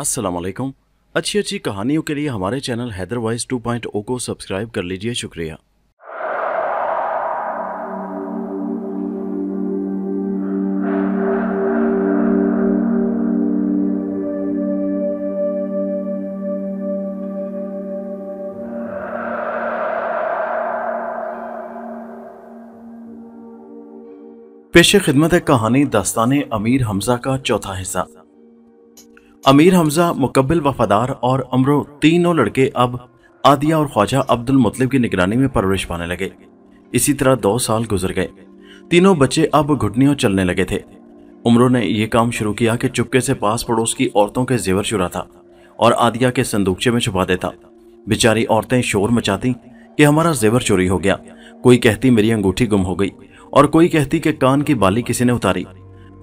वालेकुम अच्छी अच्छी कहानियों के लिए हमारे चैनल हैदरवाइज 2.0 को सब्सक्राइब कर लीजिए शुक्रिया पेशे खिदमत कहानी दास्तान अमीर हमजा का चौथा हिस्सा अमीर हमजा मुकबिल वफादार और अमरो तीनों लड़के अब आदिया और ख्वाजा अब्दुल मुतलिब की निगरानी में परवरिश पाने लगे इसी तरह दो साल गुजर गए तीनों बच्चे अब घुटनियों चलने लगे थे उमरों ने यह काम शुरू किया कि चुपके से पास पड़ोस की औरतों के जेवर चुरा था और आदिया के संदूकचे में छुपा देता बेचारी औरतें शोर मचाती कि हमारा जेवर चोरी हो गया कोई कहती मेरी अंगूठी गुम हो गई और कोई कहती कि कान की बाली किसी ने उतारी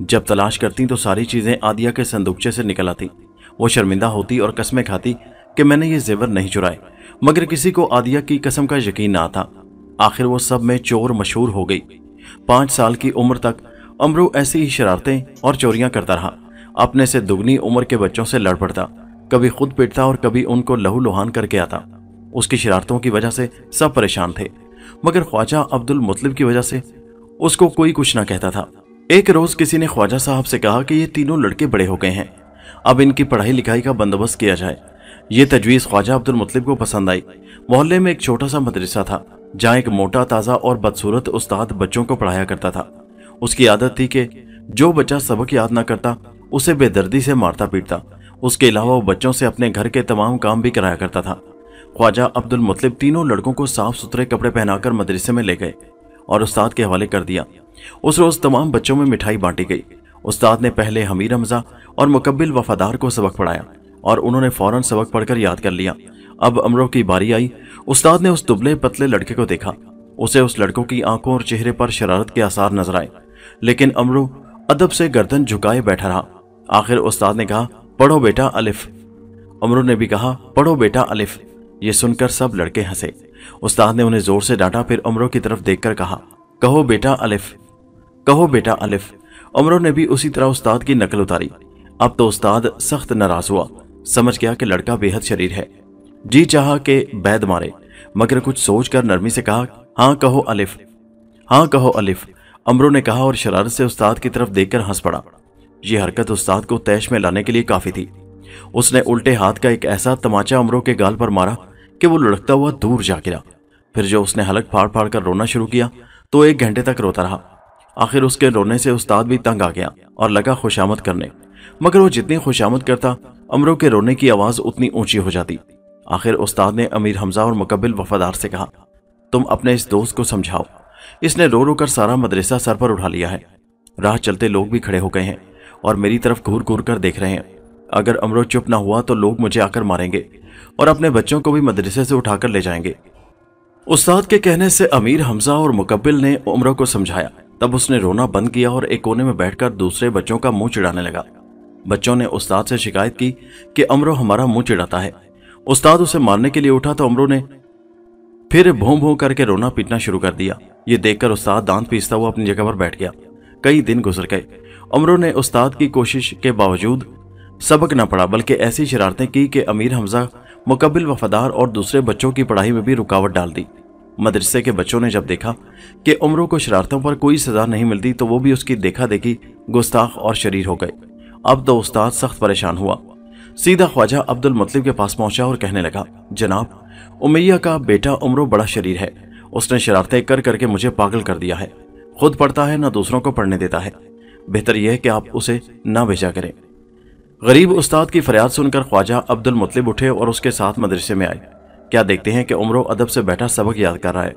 जब तलाश करती तो सारी चीज़ें आदिया के संदूकचे से निकल आती वो शर्मिंदा होती और कस्में खाती कि मैंने ये जेवर नहीं चुराए मगर किसी को आदिया की कसम का यकीन ना था आखिर वो सब में चोर मशहूर हो गई पाँच साल की उम्र तक अमरू ऐसी ही शरारतें और चोरियां करता रहा अपने से दुगनी उम्र के बच्चों से लड़ पड़ता कभी खुद पीटता और कभी उनको लहू लुहान करके आता उसकी शरारतों की वजह से सब परेशान थे मगर ख्वाजा अब्दुल मुतलब की वजह से उसको कोई कुछ ना कहता था एक रोज़ किसी ने ख्वाजा साहब से कहा कि ये तीनों लड़के बड़े हो गए हैं अब इनकी पढ़ाई लिखाई का बंदोबस्त किया जाए ये तजवीज़ ख्वाजा अब्दुल मुतलिब को पसंद आई मोहल्ले में एक छोटा सा मदरसा था जहाँ एक मोटा ताज़ा और बदसूरत उस्ताद बच्चों को पढ़ाया करता था उसकी आदत थी कि जो बच्चा सबक याद ना करता उसे बेदर्दी से मारता पीटता उसके अलावा वो बच्चों से अपने घर के तमाम काम भी कराया करता था ख्वाजा अब्दुल मुतलिब तीनों लड़कों को साफ सुथरे कपड़े पहनाकर मदरसे में ले गए और उस्ताद के हवाले कर दिया उस रोज तमाम बच्चों में मिठाई बांटी गई उस्ताद ने पहले हमीर हमजा और मुकबिल वफादार को सबक पढ़ाया और उन्होंने फौरन सबक पढ़कर याद कर लिया अब अमरों की बारी आई उस्ताद ने उस दुबले पतले लड़के को देखा उसे उस लड़कों की आंखों और चेहरे पर शरारत के आसार नजर आए लेकिन अमरू अदब से गर्दन झुकाए बैठा रहा आखिर उस्ताद ने कहा पढ़ो बेटा अलिफ अमरू ने भी कहा पढ़ो बेटा अलिफ ये सुनकर सब लड़के हंसे उस्ताद ने उन्हें जोर से डांटा फिर अमरों की तरफ देखकर कहा कहो बेटा अलिफ कहो बेटा अलिफ उमरो ने भी उसी तरह उस्ताद की नकल उतारी अब तो उस्ताद सख्त नाराज हुआ समझ गया कि लड़का बेहद शरीर है जी चाह के बैद मारे मगर कुछ सोच कर नरमी से कहा हाँ कहो अलिफ हाँ कहो अलिफ अमरों ने कहा और शरारत से उस्ताद की तरफ देखकर हंस पड़ा यह हरकत उस्ताद को तैश में लाने के लिए काफी थी उसने उल्टे हाथ का एक ऐसा तमाचा अमरों के गाल पर मारा कि वो लुढ़कता हुआ दूर जा गिरा फिर जो उसने हलक फाड़ फाड़ कर रोना शुरू किया तो एक घंटे तक रोता रहा आखिर उसके रोने से उस्ताद भी तंग आ गया और लगा खुशामद करने मगर वो जितनी खुशामद करता अमरों के रोने की आवाज उतनी ऊंची हो जाती आखिर उस्ताद ने अमीर हमजा और मुकबिल वफादार से कहा तुम अपने इस दोस्त को समझाओ इसने रो रो कर सारा मदरसा सर पर उठा लिया है राह चलते लोग भी खड़े हो गए हैं और मेरी तरफ घूर घूर कर देख रहे हैं अगर अमरो चुप ना हुआ तो लोग मुझे आकर मारेंगे और अपने बच्चों को भी मदरसे से उठाकर ले जाएंगे उस्ताद के कहने से अमीर हमजा और मुकबिल ने उम्र को समझाया तब उसने रोना बंद किया और एक कोने में बैठकर दूसरे बच्चों का मुंह चिड़ाने लगा बच्चों ने उस्ताद से शिकायत की कि अमरो हमारा मुंह चिड़ाता है उस्ताद उसे मारने के लिए उठा तो अमरो ने फिर भों भों करके रोना पीटना शुरू कर दिया ये देखकर उस्ताद दांत पीसता हुआ अपनी जगह पर बैठ गया कई दिन गुजर गए अमरों ने उस्ताद की कोशिश के बावजूद सबक न पड़ा बल्कि ऐसी शरारतें की कि अमीर हमजा मुकबिल वफादार और दूसरे बच्चों की पढ़ाई में भी रुकावट डाल दी मदरसे के बच्चों ने जब देखा कि उमरों को शरारतों पर कोई सज़ा नहीं मिलती तो वो भी उसकी देखा देखी गुस्ताख और शरीर हो गए अब तो उस्ताद सख्त परेशान हुआ सीधा ख्वाजा अब्दुल मतलब के पास पहुंचा और कहने लगा जनाब उमैया का बेटा उमरों बड़ा शरीर है उसने शरारतें कर करके मुझे पागल कर दिया है खुद पढ़ता है ना दूसरों को पढ़ने देता है बेहतर यह है कि आप उसे ना भेजा करें गरीब उस्ताद की फरियाद सुनकर ख्वाजा अब्दुल मतलब उठे और उसके साथ मदरसे में आए क्या देखते हैं कि उम्र अदब से बैठा सबक याद कर रहा है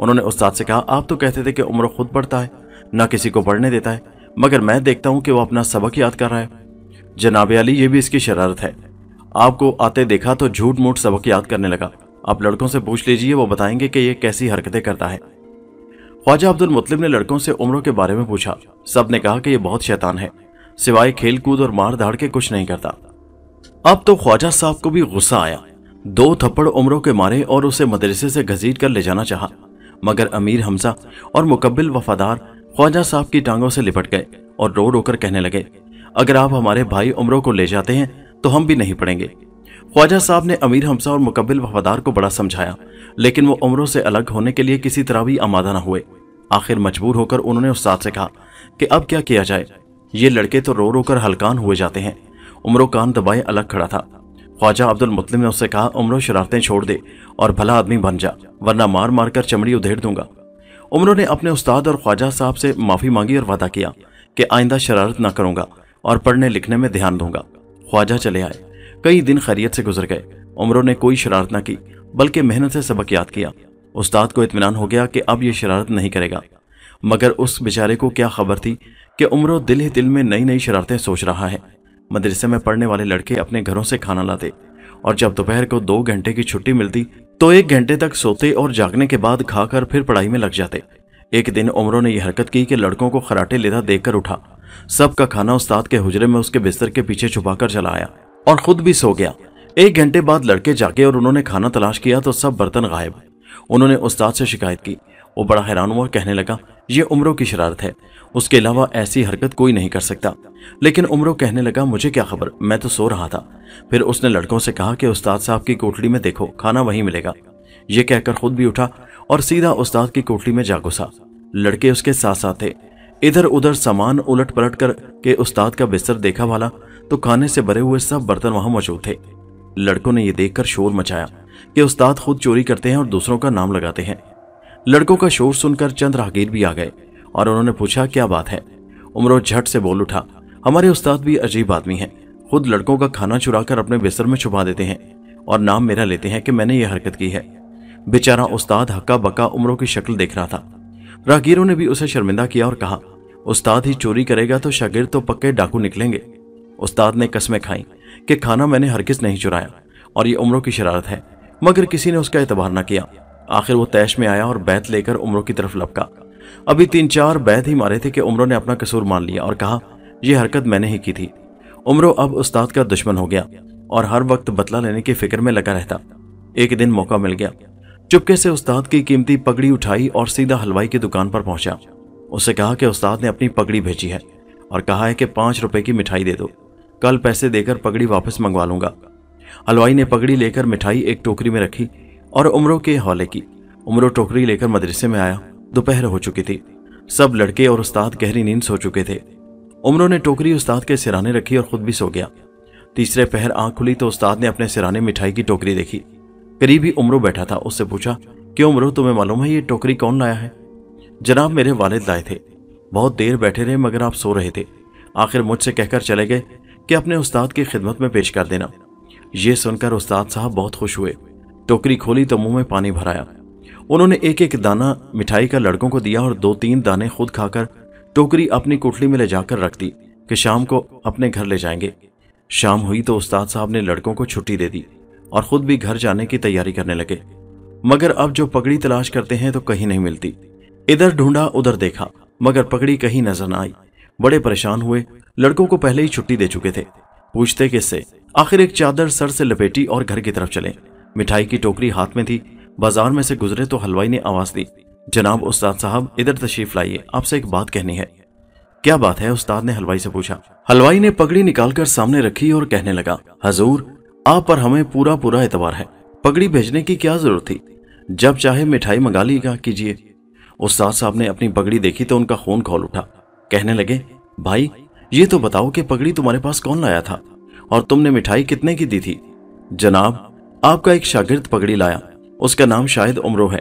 उन्होंने उस्ताद से कहा आप तो कहते थे कि उम्र खुद पढ़ता है ना किसी को पढ़ने देता है मगर मैं देखता हूँ कि वो अपना सबक याद कर रहा है जनाब अली ये भी इसकी शरारत है आपको आते देखा तो झूठ मूठ सबक याद करने लगा आप लड़कों से पूछ लीजिए वो बताएंगे कि ये कैसी हरकतें करता है ख्वाजा अब्दुल मुतलिब ने लड़कों से उम्रों के बारे में पूछा सब ने कहा कि यह बहुत शैतान है सिवाय खेल कूद और मार धाड़ के कुछ नहीं करता अब तो ख्वाजा साहब को भी गुस्सा आया दो थप्पड़ उमरों के मारे और उसे मदरसे से घसीट कर ले जाना चाहा मगर अमीर हमजा और मुकबिल वफादार ख्वाजा साहब की टांगों से लिपट गए और रो रो कर कहने लगे अगर आप हमारे भाई उमरों को ले जाते हैं तो हम भी नहीं पड़ेंगे ख्वाजा साहब ने अमीर हमसा और मुकबिल वफादार को बड़ा समझाया लेकिन वो उम्रों से अलग होने के लिए किसी तरह भी आमादा न हुए आखिर मजबूर होकर उन्होंने उस्ताद से कहा कि अब क्या किया जाए ये लड़के तो रो रो कर हलकान हुए जाते हैं उम्रों कान दबाए अलग खड़ा था ख्वाजा अब्दुल मुतलिम ने उससे कहा उम्र शरारतें छोड़ दे और भला आदमी बन जा वरना मार मार कर चमड़ी उधेड़ दूंगा उम्र ने अपने उस्ताद और ख्वाजा साहब से माफ़ी मांगी और वादा किया कि आइंदा शरारत ना करूंगा और पढ़ने लिखने में ध्यान दूंगा ख्वाजा चले आए कई दिन खैरियत से गुजर गए उम्र ने कोई शरारत ना की बल्कि मेहनत से सबक याद किया उस्ताद को इतमान हो गया कि अब यह शरारत नहीं करेगा मगर उस बेचारे को क्या खबर थी कि उम्र दिल ही दिल में नई नई शरारतें सोच रहा है मदरसे में पढ़ने वाले लड़के अपने घरों से खाना लाते और जब दोपहर को दो घंटे की छुट्टी मिलती तो एक घंटे तक सोते और जागने के बाद खाकर फिर पढ़ाई में लग जाते एक दिन उमरों ने यह हरकत की कि लड़कों को खराटे लेता देखकर उठा सबका खाना उस्ताद के हुजरे में उसके बिस्तर के पीछे छुपाकर चला आया और खुद भी सो गया एक घंटे बाद लड़के जागे और उन्होंने खाना तलाश किया तो सब बर्तन गायब उन्होंने उस्ताद से शिकायत की वो बड़ा हैरान हुआ कहने लगा ये उम्रों की शरारत है उसके अलावा ऐसी हरकत कोई नहीं कर सकता लेकिन उम्रों कहने लगा मुझे क्या खबर मैं तो सो रहा था फिर उसने लड़कों से कहा कि उस्ताद साहब की कोठरी में देखो खाना वहीं मिलेगा ये कहकर खुद भी उठा और सीधा उस्ताद की कोठरी में जा घुसा लड़के उसके साथ साथ थे इधर उधर सामान उलट पलट कर के उस्ताद का बिस्तर देखा वाला तो खाने से भरे हुए सब बर्तन वहां मौजूद थे लड़कों ने यह देखकर शोर मचाया कि उस्ताद खुद चोरी करते हैं और दूसरों का नाम लगाते हैं लड़कों का शोर सुनकर चंद राहगीर भी आ गए और उन्होंने पूछा क्या बात है उमरो झट से बोल उठा हमारे उस्ताद भी अजीब आदमी हैं खुद लड़कों का खाना चुरा कर अपने बिस्तर में छुपा देते हैं और नाम मेरा लेते हैं कि मैंने यह हरकत की है बेचारा उस्ताद हक्का बक्का उम्रों की शक्ल देख रहा था राहगीरों ने भी उसे शर्मिंदा किया और कहा उस्ताद ही चोरी करेगा तो शागिर तो पक्के डाकू निकलेंगे उस्ताद ने कस्में खाई कि खाना मैंने हरगिज नहीं चुराया और ये उम्रों की शरारत है मगर किसी ने उसका एतबार न किया आखिर वो तैश में आया और बैत लेकर उम्रों की तरफ लपका अभी तीन चार बैत ही मारे थे कि उम्रों ने अपना कसूर मान लिया और कहा यह हरकत मैंने ही की थी उम्रों अब उस्ताद का दुश्मन हो गया और हर वक्त बतला लेने की फिक्र में लगा रहता एक दिन मौका मिल गया चुपके से उस्ताद की कीमती पगड़ी उठाई और सीधा हलवाई की दुकान पर पहुंचा उसे कहा कि उस्ताद ने अपनी पगड़ी भेजी है और कहा है कि पांच रुपए की मिठाई दे दो कल पैसे देकर पगड़ी वापस मंगवा लूंगा हलवाई ने पगड़ी लेकर मिठाई एक टोकरी में रखी और उमरों के हौले की उमरों टोकरी लेकर मदरसे में आया दोपहर हो चुकी थी सब लड़के और उस्ताद गहरी नींद सो चुके थे उमरों ने टोकरी उस्ताद के सिराने रखी और खुद भी सो गया तीसरे पहर आंख खुली तो उस्ताद ने अपने सिराने मिठाई की टोकरी देखी करीब ही उम्रो बैठा था उससे पूछा क्यों उमरों तुम्हें मालूम है ये टोकरी कौन लाया है जनाब मेरे वालिद लाए थे बहुत देर बैठे रहे मगर आप सो रहे थे आखिर मुझसे कहकर चले गए कि अपने उस्ताद की खिदमत में पेश कर देना ये सुनकर उस्ताद साहब बहुत खुश हुए टोकरी खोली तो मुंह में पानी भराया उन्होंने एक एक दाना मिठाई का लड़कों को दिया और दो तीन दाने खुद खाकर टोकरी अपनी कोठली में ले जाकर रख दी कि शाम को अपने घर ले जाएंगे शाम हुई तो उस्ताद साहब ने लड़कों को छुट्टी दे दी और खुद भी घर जाने की तैयारी करने लगे मगर अब जो पगड़ी तलाश करते हैं तो कहीं नहीं मिलती इधर ढूंढा उधर देखा मगर पगड़ी कहीं नजर न आई बड़े परेशान हुए लड़कों को पहले ही छुट्टी दे चुके थे पूछते किससे आखिर एक चादर सर से लपेटी और घर की तरफ चले मिठाई की टोकरी हाथ में थी बाजार में से गुजरे तो हलवाई ने आवाज दी जनाब उस्ताद साहब इधर तशरीफ लाइए आपसे एक बात कहनी है क्या बात है उस्ताद ने हलवाई से पूछा हलवाई ने पगड़ी निकालकर सामने रखी और कहने लगा हजूर आप पर हमें पूरा पूरा एतबार है पगड़ी भेजने की क्या जरूरत थी जब चाहे मिठाई मंगा लीगा कीजिए उस्ताद साहब ने अपनी पगड़ी देखी तो उनका खून खोल उठा कहने लगे भाई ये तो बताओ कि पगड़ी तुम्हारे पास कौन लाया था और तुमने मिठाई कितने की दी थी जनाब आपका एक शागिर्द पगड़ी लाया उसका नाम शायद उमरो है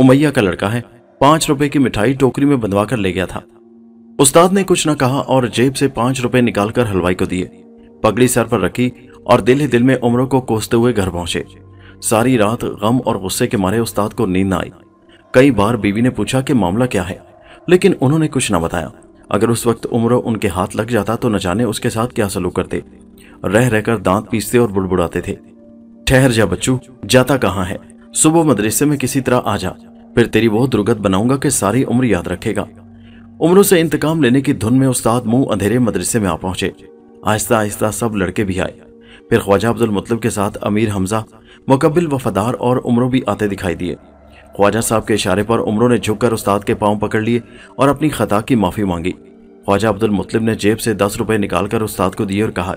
उमैया का लड़का है पांच रुपए की मिठाई टोकरी में बंधवा कर ले गया था उस्ताद ने कुछ न कहा और जेब से पांच रुपए निकालकर हलवाई को दिए पगड़ी सर पर रखी और दिल ही दिल में उमरों को कोसते हुए घर पहुंचे सारी रात गम और गुस्से के मारे उस्ताद को नींद न आई कई बार बीवी ने पूछा कि मामला क्या है लेकिन उन्होंने कुछ न बताया अगर उस वक्त उम्र उनके हाथ लग जाता तो न जाने उसके साथ क्या सलूक करते रह रहकर दांत पीसते और बुड़बुड़ाते थे ठहर जा बच्चू जाता कहाँ है सुबह मदरसे में किसी तरह आ जा फिर तेरी बहुत दुर्गत बनाऊंगा कि सारी उम्र याद रखेगा उम्रों से इंतकाम लेने की धुन में उस्ताद मुंह अंधेरे मदरसे में आ पहुंचे आहिस्ता आहिस्ता सब लड़के भी आए फिर ख्वाजा अब्दुल मतलब के साथ अमीर हमजा मुकबिल वफादार और उम्रों भी आते दिखाई दिए ख्वाजा साहब के इशारे पर उम्रों ने झुककर उस्ताद के पांव पकड़ लिए और अपनी खता की माफ़ी मांगी ख्वाजा अब्दुल मुतलिब ने जेब से दस रुपए निकालकर उस्ताद को दिए और कहा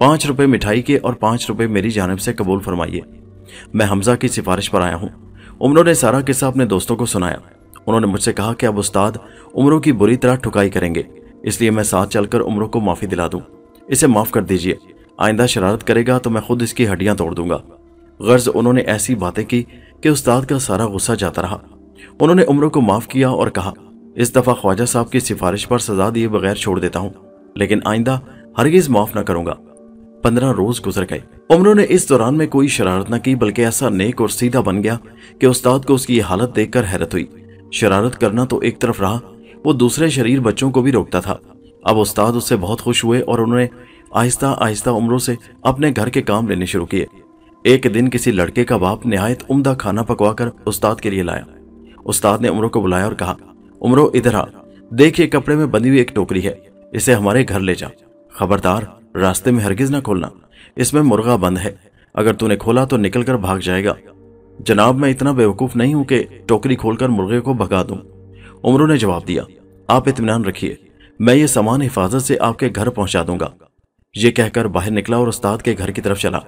पाँच रुपये मिठाई के और पाँच रुपये मेरी जानब से कबूल फरमाइए मैं हमजा की सिफारिश पर आया हूँ उमरों ने सारा किस्सा अपने दोस्तों को सुनाया उन्होंने मुझसे कहा कि अब उस्ताद उमरों की बुरी तरह ठुकाई करेंगे इसलिए मैं साथ चलकर उमरों को माफ़ी दिला दूँ इसे माफ़ कर दीजिए आइंदा शरारत करेगा तो मैं खुद इसकी हड्डियाँ तोड़ दूंगा गर्ज उन्होंने ऐसी बातें की कि उस्ताद का सारा गुस्सा जाता रहा उन्होंने उम्रों को माफ़ किया और कहा इस दफ़ा ख्वाजा साहब की सिफारिश पर सजा दिए बगैर छोड़ देता हूँ लेकिन आइंदा हरगिज़ माफ़ ना करूंगा पंद्रह रोज गुजर गए उमरों ने इस दौरान में कोई शरारत न की बल्कि ऐसा नेक और सीधा बन गया कि उस्ताद को उसकी हालत देखकर हैरत हुई शरारत करना तो एक तरफ रहा वो दूसरे शरीर बच्चों को भी रोकता था अब उस्ताद उससे बहुत खुश हुए और उन्होंने आहिस्ता आहिस्ता उम्रों से अपने घर के काम लेने शुरू किए एक दिन किसी लड़के का बाप नहायत उम्दा खाना पकवाकर उस्ताद के लिए लाया उस्ताद ने उम्रों को बुलाया और कहा उम्रो इधर आ देखिए कपड़े में बंधी हुई एक टोकरी है इसे हमारे घर ले जा खबरदार रास्ते में हरगिज ना खोलना इसमें मुर्गा बंद है अगर तूने खोला तो निकल कर भाग जाएगा जनाब मैं इतना बेवकूफ नहीं हूं कि टोकरी खोलकर मुर्गे को भगा दूं उमरों ने जवाब दिया आप इतमान रखिए मैं ये सामान हिफाजत से आपके घर पहुंचा दूंगा ये कहकर बाहर निकला और उस्ताद के घर की तरफ चला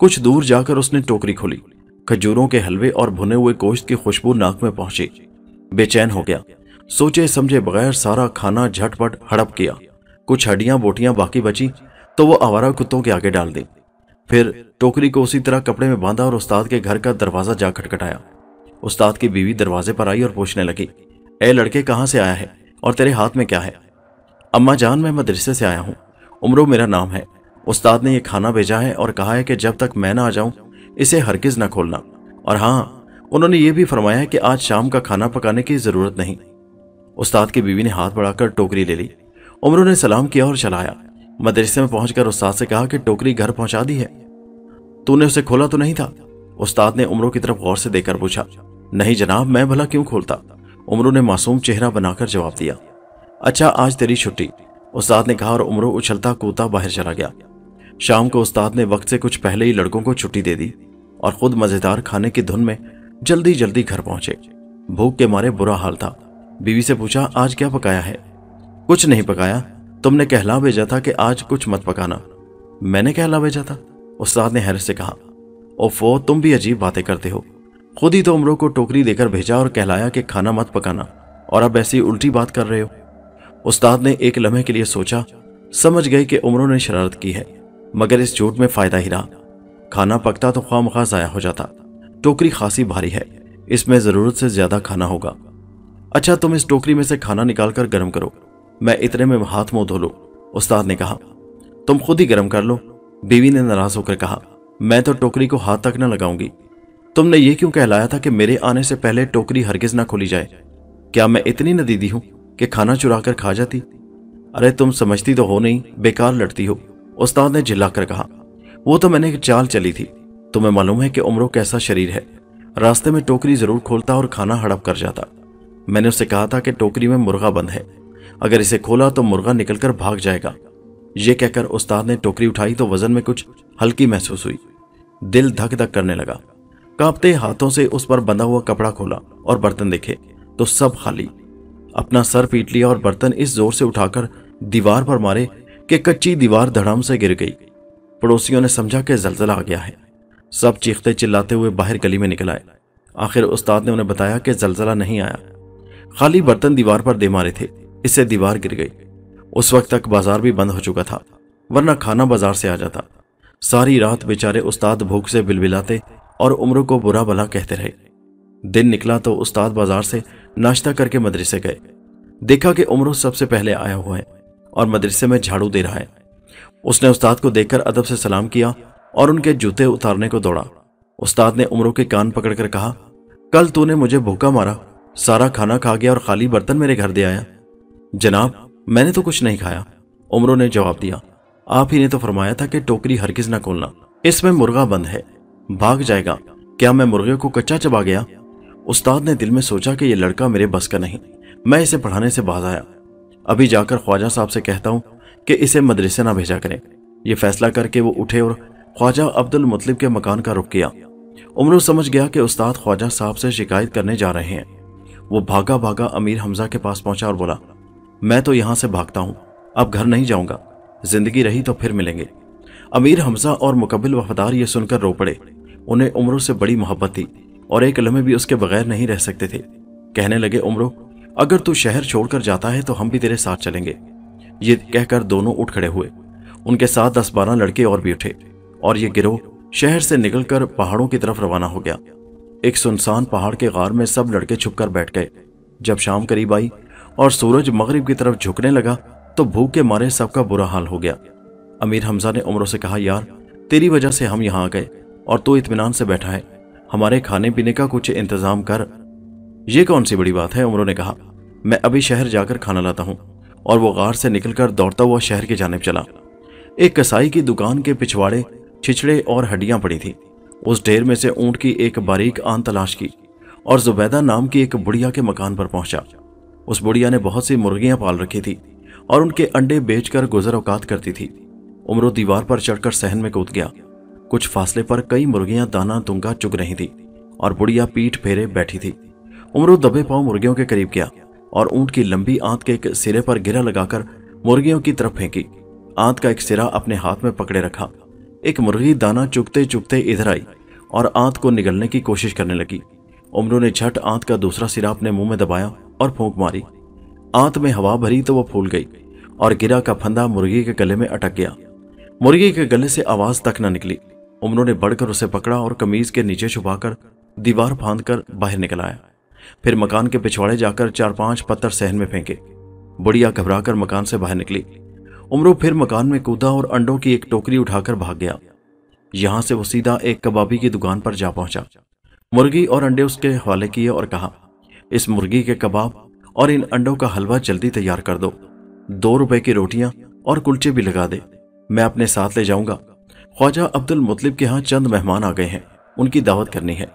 कुछ दूर जाकर उसने टोकरी खोली खजूरों के हलवे और भुने हुए गोश्त की खुशबू नाक में पहुंची बेचैन हो गया सोचे समझे बगैर सारा खाना झटपट हड़प किया कुछ हड्डियां बोटियां बाकी बची तो वो आवारा कुत्तों के आगे डाल दी फिर टोकरी को उसी तरह कपड़े में बांधा और उस्ताद के घर का दरवाजा जा खटखटाया उस्ताद की बीवी दरवाजे पर आई और पूछने लगी ए लड़के कहाँ से आया है और तेरे हाथ में क्या है अम्मा जान मैं मदरसे से आया हूँ उम्रो मेरा नाम है उस्ताद ने यह खाना भेजा है और कहा है कि जब तक मैं ना आ जाऊं इसे हरगिज ना खोलना और हाँ उन्होंने ये भी फरमाया कि आज शाम का खाना पकाने की ज़रूरत नहीं उस्ताद की बीवी ने हाथ बढ़ाकर टोकरी ले ली उम्र ने सलाम किया और चलाया मदरसे में पहुंचकर उस्ताद से कहा कि टोकरी घर पहुंचा दी है तूने उसे खोला तो नहीं था उस्ताद ने उम्रों की तरफ गौर से देकर पूछा नहीं जनाब मैं भला क्यों खोलता उम्रों ने मासूम चेहरा बनाकर जवाब दिया अच्छा आज तेरी छुट्टी उस्ताद ने कहा और उम्रों उछलता कूदता बाहर चला गया शाम को उस्ताद ने वक्त से कुछ पहले ही लड़कों को छुट्टी दे दी और खुद मजेदार खाने की धुन में जल्दी जल्दी घर पहुंचे भूख के मारे बुरा हाल था बीवी से पूछा आज क्या पकाया है कुछ नहीं पकाया तुमने कहला भेजा था कि आज कुछ मत पकाना मैंने कहला भेजा था उस्ताद ने हैरत से कहा ओफो तुम भी अजीब बातें करते हो खुद ही तो उम्रों को टोकरी देकर भेजा और कहलाया कि खाना मत पकाना और अब ऐसी उल्टी बात कर रहे हो उस्ताद ने एक लम्हे के लिए सोचा समझ गए कि उम्रों ने शरारत की है मगर इस झूठ में फ़ायदा ही रहा खाना पकता तो खाम खास ज़ाया हो जाता टोकरी खासी भारी है इसमें ज़रूरत से ज़्यादा खाना होगा अच्छा तुम इस टोकरी में से खाना निकाल कर गर्म करो मैं इतने में हाथ मुंह धो लो उस्ताद ने कहा तुम खुद ही गर्म कर लो बीवी ने नाराज होकर कहा मैं तो टोकरी को हाथ तक न लगाऊंगी तुमने ये क्यों कहलाया था कि मेरे आने से पहले टोकरी हरगिज ना खोली जाए क्या मैं इतनी न दीदी हूं कि खाना चुरा कर खा जाती अरे तुम समझती तो हो नहीं बेकार लड़ती हो उस्ताद ने चिल्लाकर कहा वो तो मैंने एक चाल चली थी तुम्हें मालूम है कि उम्रों कैसा शरीर है रास्ते में टोकरी जरूर खोलता और खाना हड़प कर जाता मैंने उसे कहा था कि टोकरी में मुर्गा बंद है अगर इसे खोला तो मुर्गा निकलकर भाग जाएगा ये कहकर उस्ताद ने टोकरी उठाई तो वजन में कुछ हल्की महसूस हुई दिल धक धक करने लगा कांपते हाथों से उस पर बंधा हुआ कपड़ा खोला और बर्तन देखे तो सब खाली अपना सर पीट लिया और बर्तन इस जोर से उठाकर दीवार पर मारे कि कच्ची दीवार धड़ाम से गिर गई पड़ोसियों ने समझा कि जलजला आ गया है सब चीखते चिल्लाते हुए बाहर गली में निकल आए आखिर उस्ताद ने उन्हें बताया कि जलजला नहीं आया खाली बर्तन दीवार पर दे मारे थे इससे दीवार गिर गई उस वक्त तक बाजार भी बंद हो चुका था वरना खाना बाजार से आ जाता सारी रात बेचारे उस्ताद भूख से बिलबिलाते और उम्र को बुरा भला कहते रहे दिन निकला तो उस्ताद बाजार से नाश्ता करके मदरसे गए देखा कि उम्र सबसे पहले आया हुआ है और मदरसे में झाड़ू दे रहा है उसने उस्ताद को देखकर अदब से सलाम किया और उनके जूते उतारने को दौड़ा उस्ताद ने उम्रों के कान पकड़कर कहा कल तूने मुझे भूखा मारा सारा खाना खा गया और खाली बर्तन मेरे घर दे आया जनाब मैंने तो कुछ नहीं खाया उमरों ने जवाब दिया आप ही ने तो फरमाया था कि टोकरी हरगिज ना खोलना इसमें मुर्गा बंद है भाग जाएगा क्या मैं मुर्गे को कच्चा चबा गया उस्ताद ने दिल में सोचा कि यह लड़का मेरे बस का नहीं मैं इसे पढ़ाने से बाज आया अभी जाकर ख्वाजा साहब से कहता हूँ कि इसे मदरसे ना भेजा करें ये फैसला करके वो उठे और ख्वाजा अब्दुल मुतलिब के मकान का रुख किया उमरू समझ गया कि उस्ताद ख्वाजा साहब से शिकायत करने जा रहे हैं वो भागा भागा अमीर हमजा के पास पहुंचा और बोला मैं तो यहां से भागता हूं अब घर नहीं जाऊंगा जिंदगी रही तो फिर मिलेंगे अमीर हमजा और मुकबिल वफादार ये सुनकर रो पड़े उन्हें उम्रों से बड़ी मोहब्बत थी और एक लम्हे भी उसके बगैर नहीं रह सकते थे कहने लगे उम्रो अगर तू शहर छोड़कर जाता है तो हम भी तेरे साथ चलेंगे ये कहकर दोनों उठ खड़े हुए उनके साथ दस बारह लड़के और भी उठे और ये गिरोह शहर से निकलकर पहाड़ों की तरफ रवाना हो गया एक सुनसान पहाड़ के गार में सब लड़के छुपकर बैठ गए जब शाम करीब आई और सूरज मगरिब की तरफ झुकने लगा तो भूख के मारे सबका बुरा हाल हो गया अमीर हमजा ने उम्र से कहा यार तेरी वजह से हम यहाँ आ गए और तू इतमान से बैठा है हमारे खाने पीने का कुछ इंतजाम कर ये कौन सी बड़ी बात है उम्रों ने कहा मैं अभी शहर जाकर खाना लाता हूँ और वो गार से निकलकर दौड़ता हुआ शहर की जानब चला एक कसाई की दुकान के पिछवाड़े छिछड़े और हड्डियां पड़ी थी उस ढेर में से ऊंट की एक बारीक आन तलाश की और जुबैदा नाम की एक बुढ़िया के मकान पर पहुंचा उस बुढ़िया ने बहुत सी मुर्गियां पाल रखी थी और उनके अंडे बेचकर गुजर औकात करती थी उमरो दीवार पर चढ़कर सहन में कूद गया कुछ फासले पर कई मुर्गियां दाना दुंगा चुग रही थी और बुढ़िया पीठ फेरे बैठी थी उमरो दबे पांव मुर्गियों के करीब गया और ऊंट की लंबी आंत के एक सिरे पर गिरा लगाकर मुर्गियों की तरफ फेंकी आंत का एक सिरा अपने हाथ में पकड़े रखा एक मुर्गी दाना चुगते चुगते इधर आई और आंत को निगलने की कोशिश करने लगी उमरू ने झट आंत का दूसरा सिरा अपने मुंह में दबाया और फूंक मारी आंत में हवा भरी तो वह फूल गई और गिरा का फंदा मुर्गी के गले में अटक गया मुर्गी के गले से आवाज तक न निकली उमरों ने बढ़कर उसे पकड़ा और कमीज के नीचे छुपाकर दीवार फांद बाहर निकल आया फिर मकान के पिछवाड़े जाकर चार पांच पत्थर सहन में फेंके बुढ़िया घबराकर मकान से बाहर निकली उमरो फिर मकान में कूदा और अंडों की एक टोकरी उठाकर भाग गया यहां से वो सीधा एक कबाबी की दुकान पर जा पहुंचा मुर्गी और अंडे उसके हवाले किए और कहा इस मुर्गी के कबाब और इन अंडों का हलवा जल्दी तैयार कर दो दो रुपए की रोटियां और कुलचे भी लगा दे मैं अपने साथ ले जाऊंगा ख्वाजा अब्दुल मुतलिब के यहाँ चंद मेहमान आ गए हैं उनकी दावत करनी है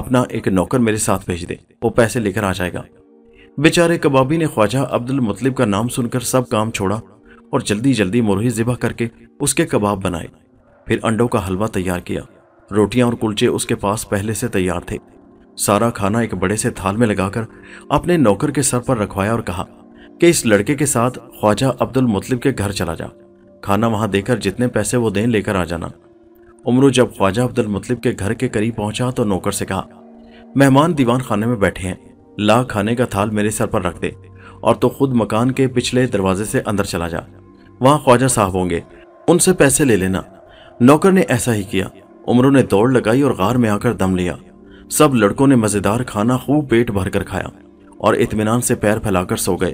अपना एक नौकर मेरे साथ भेज दे वो पैसे लेकर आ जाएगा बेचारे कबाबी ने ख्वाजा अब्दुल मुतलिब का नाम सुनकर सब काम छोड़ा और जल्दी जल्दी मुरही जिबा करके उसके कबाब बनाए फिर अंडों का हलवा तैयार किया रोटियां और कुलचे उसके पास पहले से तैयार थे सारा खाना एक बड़े से थाल में लगाकर अपने नौकर के सर पर रखवाया और कहा कि इस लड़के के साथ ख्वाजा अब्दुल मुतलिब के घर चला जा खाना वहां देकर जितने पैसे वो दें लेकर आ जाना उमरू जब ख्वाजा अब्दुल मुतलिब के घर के करीब पहुंचा तो नौकर से कहा मेहमान दीवान खाने में बैठे हैं ला खाने का थाल मेरे सर पर रख दे और तो खुद मकान के पिछले दरवाजे से अंदर चला जा वहां ख्वाजा साहब होंगे उनसे पैसे ले लेना नौकर ने ऐसा ही किया उमरू ने दौड़ लगाई और गार में आकर दम लिया सब लड़कों ने मजेदार खाना खूब पेट भरकर खाया और इतमान से पैर फैलाकर सो गए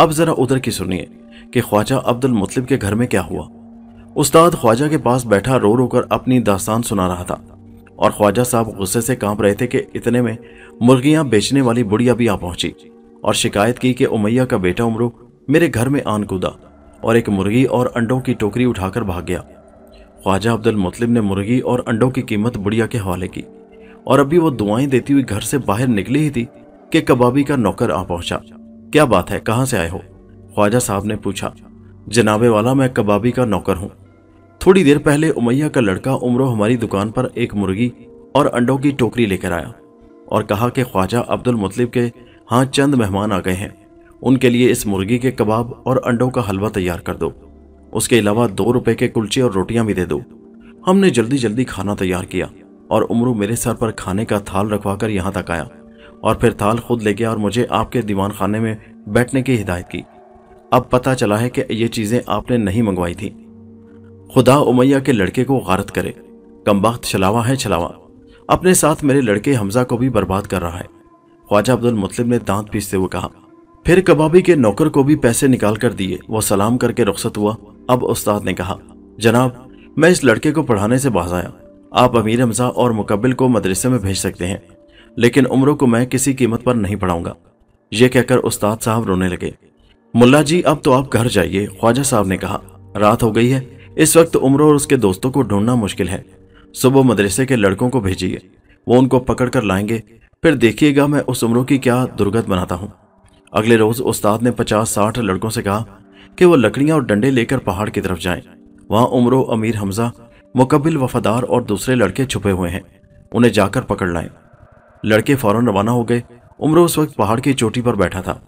अब जरा उधर की सुनिए कि ख्वाजा अब्दुल मुतलिब के घर में क्या हुआ उस्ताद ख्वाजा के पास बैठा रो रो कर अपनी दास्तान सुना रहा था और ख्वाजा साहब गुस्से से कांप रहे थे कि इतने में मुर्गियां बेचने वाली बुढ़िया भी आ पहुंची और शिकायत की कि उमैया का बेटा उमरू मेरे घर में आन कूदा और एक मुर्गी और अंडों की टोकरी उठाकर भाग गया ख्वाजा अब्दुल मुतलिब ने मुर्गी और अंडों की कीमत बुढ़िया के हवाले की और अभी वो दुआएं देती हुई घर से बाहर निकली ही थी कि कबाबी का नौकर आ पहुंचा क्या बात है कहाँ से आए हो ख्वाजा साहब ने पूछा जनाबे वाला मैं कबाबी का नौकर हूँ थोड़ी देर पहले उमैया का लड़का उमरो हमारी दुकान पर एक मुर्गी और अंडों की टोकरी लेकर आया और कहा कि ख्वाजा अब्दुल मुतलिब के हाँ चंद मेहमान आ गए हैं उनके लिए इस मुर्गी के कबाब और अंडों का हलवा तैयार कर दो उसके अलावा दो रुपए के कुलचे और रोटियां भी दे दो हमने जल्दी जल्दी खाना तैयार किया और उमरू मेरे सर पर खाने का थाल रखवा कर यहाँ तक आया और फिर थाल खुद ले गया और मुझे आपके दीवान खाने में बैठने की हिदायत की अब पता चला है कि ये चीज़ें आपने नहीं मंगवाई थी खुदा उमैया के लड़के को गारत करे कमबख्त छलावा है छलावा अपने साथ मेरे लड़के हमजा को भी बर्बाद कर रहा है ख्वाजा अब्दुल मुतलिब ने दांत पीसते हुए कहा फिर कबाबी के नौकर को भी पैसे निकाल कर दिए वो सलाम करके रुख्सत हुआ अब उस्ताद ने कहा जनाब मैं इस लड़के को पढ़ाने से बाज आया आप अमीर हमजा और मुकबिल को मदरसे में भेज सकते हैं लेकिन उम्रों को मैं किसी कीमत पर नहीं पढ़ाऊंगा यह कहकर उस्ताद साहब रोने लगे मुल्ला जी अब तो आप घर जाइए ख्वाजा साहब ने कहा रात हो गई है इस वक्त उम्र और उसके दोस्तों को ढूंढना मुश्किल है सुबह मदरसे के लड़कों को भेजिए वो उनको पकड़ कर लाएंगे फिर देखिएगा मैं उस उम्रों की क्या दुर्गत बनाता हूँ अगले रोज उस्ताद ने पचास साठ लड़कों से कहा कि वो लकड़ियाँ और डंडे लेकर पहाड़ की तरफ जाएं। वहाँ उम्रो अमीर हमजा मुकबिल वफादार और दूसरे लड़के छुपे हुए हैं उन्हें जाकर पकड़ लाए लड़के फौरन रवाना हो गए उम्र उस वक्त पहाड़ की चोटी पर बैठा था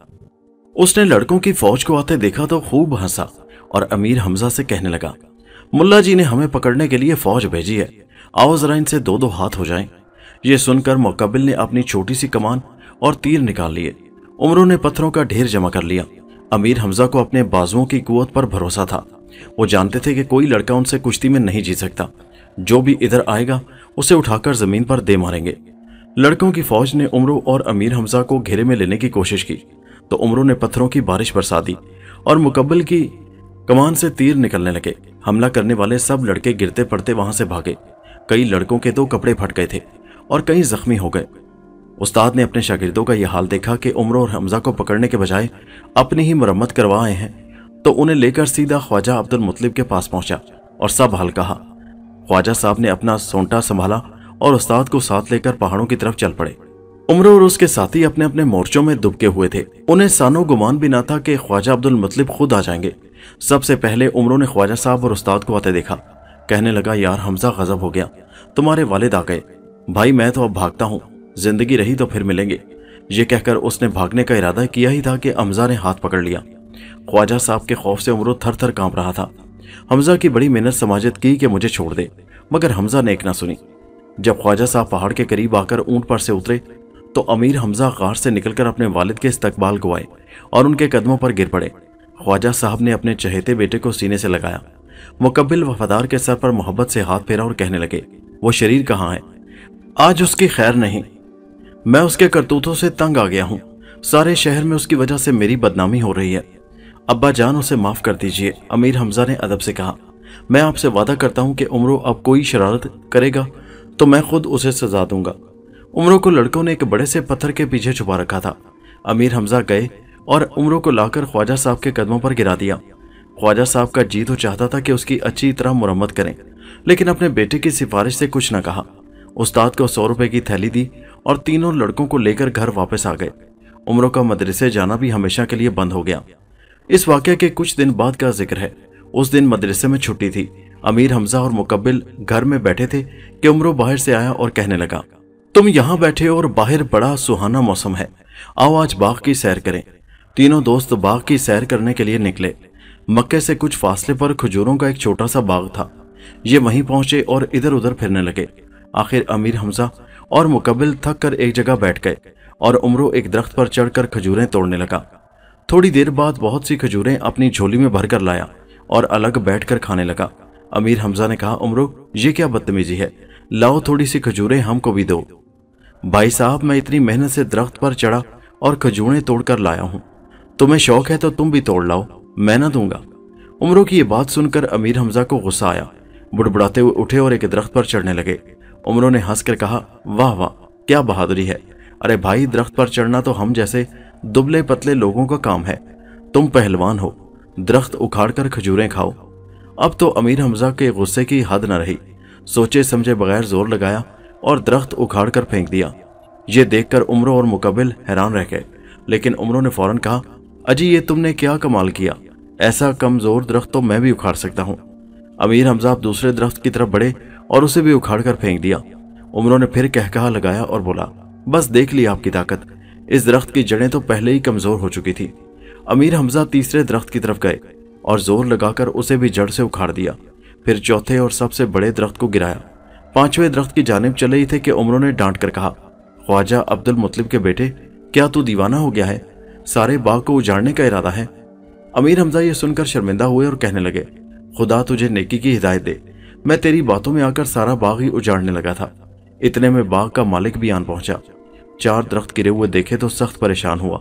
उसने लड़कों की फौज को आते देखा तो खूब हंसा और अमीर हमजा से कहने लगा मुल्ला जी ने हमें पकड़ने के लिए फौज भेजी है आओ जरा इनसे दो दो हाथ हो जाएं। ये सुनकर मुकबिल ने अपनी छोटी सी कमान और तीर निकाल लिए उम्रों ने पत्थरों का ढेर जमा कर लिया अमीर हमजा को अपने बाजुओं की कुत पर भरोसा था वो जानते थे कि कोई लड़का उनसे कुश्ती में नहीं जीत सकता जो भी इधर आएगा उसे उठाकर जमीन पर दे मारेंगे लड़कों की फौज ने उमरों और अमीर हमजा को घेरे में लेने की कोशिश की तो उमरों ने पत्थरों की बारिश बरसा दी और मुकबल की कमान से तीर निकलने लगे हमला करने वाले सब लड़के गिरते पड़ते वहां से भागे कई लड़कों के दो कपड़े फट गए थे और कई जख्मी हो गए उस्ताद ने अपने शागिर्दों का यह हाल देखा कि उम्र और हमजा को पकड़ने के बजाय अपनी ही मरम्मत करवा आए हैं तो उन्हें लेकर सीधा ख्वाजा अब्दुल मुतलिब के पास पहुंचा और सब हाल कहा ख्वाजा साहब ने अपना सोंटा संभाला और उस्ताद को साथ लेकर पहाड़ों की तरफ चल पड़े उम्र और उसके साथी अपने अपने मोर्चों में दुबके हुए थे उन्हें सानो गुमान भी ना था कि ख्वाजा अब्दुल मुतलिब खुद आ जाएंगे सबसे पहले उम्रों ने ख्वाजा साहब और उस्ताद को आते देखा कहने लगा यार हमजा गजब हो गया तुम्हारे वालिद आ गए भाई मैं तो अब भागता हूँ जिंदगी रही तो फिर मिलेंगे ये कहकर उसने भागने का इरादा किया ही था कि हमजा ने हाथ पकड़ लिया ख्वाजा साहब के खौफ से उम्र थर थर काम रहा था हमजा की बड़ी मेहनत समाजत की कि मुझे छोड़ दे मगर हमजा ने एक ना सुनी जब ख्वाजा साहब पहाड़ के करीब आकर ऊंट पर से उतरे तो अमीर हमजा गार से निकलकर अपने वालिद के इस्तकबाल को आए और उनके कदमों पर गिर पड़े ख्वाजा साहब ने अपने चहेते बेटे को सीने से लगाया मुकबिल वफादार के सर पर मोहब्बत से हाथ फेरा और कहने लगे वो शरीर कहाँ है आज उसकी खैर नहीं मैं उसके करतूतों से तंग आ गया हूँ सारे शहर में उसकी वजह से मेरी बदनामी हो रही है अब्बा जान उसे माफ़ कर दीजिए अमीर हमजा ने अदब से कहा मैं आपसे वादा करता हूँ कि उम्र अब कोई शरारत करेगा तो मैं खुद उसे सजा दूंगा उम्र को लड़कों ने एक बड़े से पत्थर के पीछे छुपा रखा था अमीर हमजा गए और उमरों को लाकर ख्वाजा साहब के कदमों पर गिरा दिया ख्वाजा साहब का जी तो चाहता था कि उसकी अच्छी तरह मुरम्मत करें लेकिन अपने बेटे की सिफारिश से कुछ न कहा उस्ताद को सौ रुपए की थैली दी और तीनों लड़कों को लेकर घर वापस आ गए उम्रों का मदरसे जाना भी हमेशा के लिए बंद हो गया इस वाक्य के कुछ दिन बाद का जिक्र है उस दिन मदरसे में छुट्टी थी अमीर हमजा और मुकबिल घर में बैठे थे कि उम्रो बाहर से आया और कहने लगा तुम यहाँ बैठे और बाहर बड़ा सुहाना मौसम है आओ आज बाग की सैर करें तीनों दोस्त बाग की सैर करने के लिए निकले मक्के से कुछ फासले पर खजूरों का एक छोटा सा बाग था ये वहीं पहुंचे और इधर उधर फिरने लगे आखिर अमीर हमजा और मुकबिल थक कर एक जगह बैठ गए और उम्रो एक दरख्त पर चढ़कर खजूरें तोड़ने लगा थोड़ी देर बाद बहुत सी खजूरें अपनी झोली में भरकर लाया और अलग बैठकर खाने लगा अमीर हमजा ने कहा उमरू ये क्या बदतमीजी है लाओ थोड़ी सी खजूरें हमको भी दो भाई साहब मैं इतनी मेहनत से दरख्त पर चढ़ा और खजूरें तोड़कर लाया हूँ तुम्हें शौक है तो तुम भी तोड़ लाओ मैं ना दूंगा उमरों की ये बात सुनकर अमीर हमजा को गुस्सा आया बुड़बुड़ाते हुए उठे और एक दरख्त पर चढ़ने लगे उमरों ने हंसकर कहा वाह वाह क्या बहादुरी है अरे भाई दरख्त पर चढ़ना तो हम जैसे दुबले पतले लोगों का काम है तुम पहलवान हो दरख्त उखाड़ कर खजूरें खाओ अब तो अमीर हमजा के गुस्से की हद न रही सोचे समझे बगैर जोर लगाया और दरख्त उखाड़ कर फेंक दिया ये देखकर उम्र और मुकबिल हैरान रह गए लेकिन उम्र ने फौरन कहा अजी ये तुमने क्या कमाल किया ऐसा कमजोर दरख्त तो मैं भी उखाड़ सकता हूँ अमीर हमजा अब दूसरे दरख्त की तरफ बढ़े और उसे भी उखाड़ कर फेंक दिया उम्र ने फिर कह कहा लगाया और बोला बस देख ली आपकी ताकत इस दरख्त की जड़ें तो पहले ही कमजोर हो चुकी थी अमीर हमजा तीसरे दरख्त की तरफ गए और जोर लगाकर उसे भी जड़ से उखाड़ दिया फिर चौथे और सबसे बड़े दरख्त को गिराया पांचवें दरख्त की जानब चले ही थे कि उमरों ने डांट कर कहा ख्वाजा अब्दुल मुतलिब के बेटे क्या तू दीवाना हो गया है सारे बाग को उजाड़ने का इरादा है अमीर हमजा ये सुनकर शर्मिंदा हुए और कहने लगे खुदा तुझे नेकी की हिदायत दे मैं तेरी बातों में आकर सारा बाग ही उजाड़ने लगा था इतने में बाग का मालिक भी आन पहुंचा चार दरख्त गिरे हुए देखे तो सख्त परेशान हुआ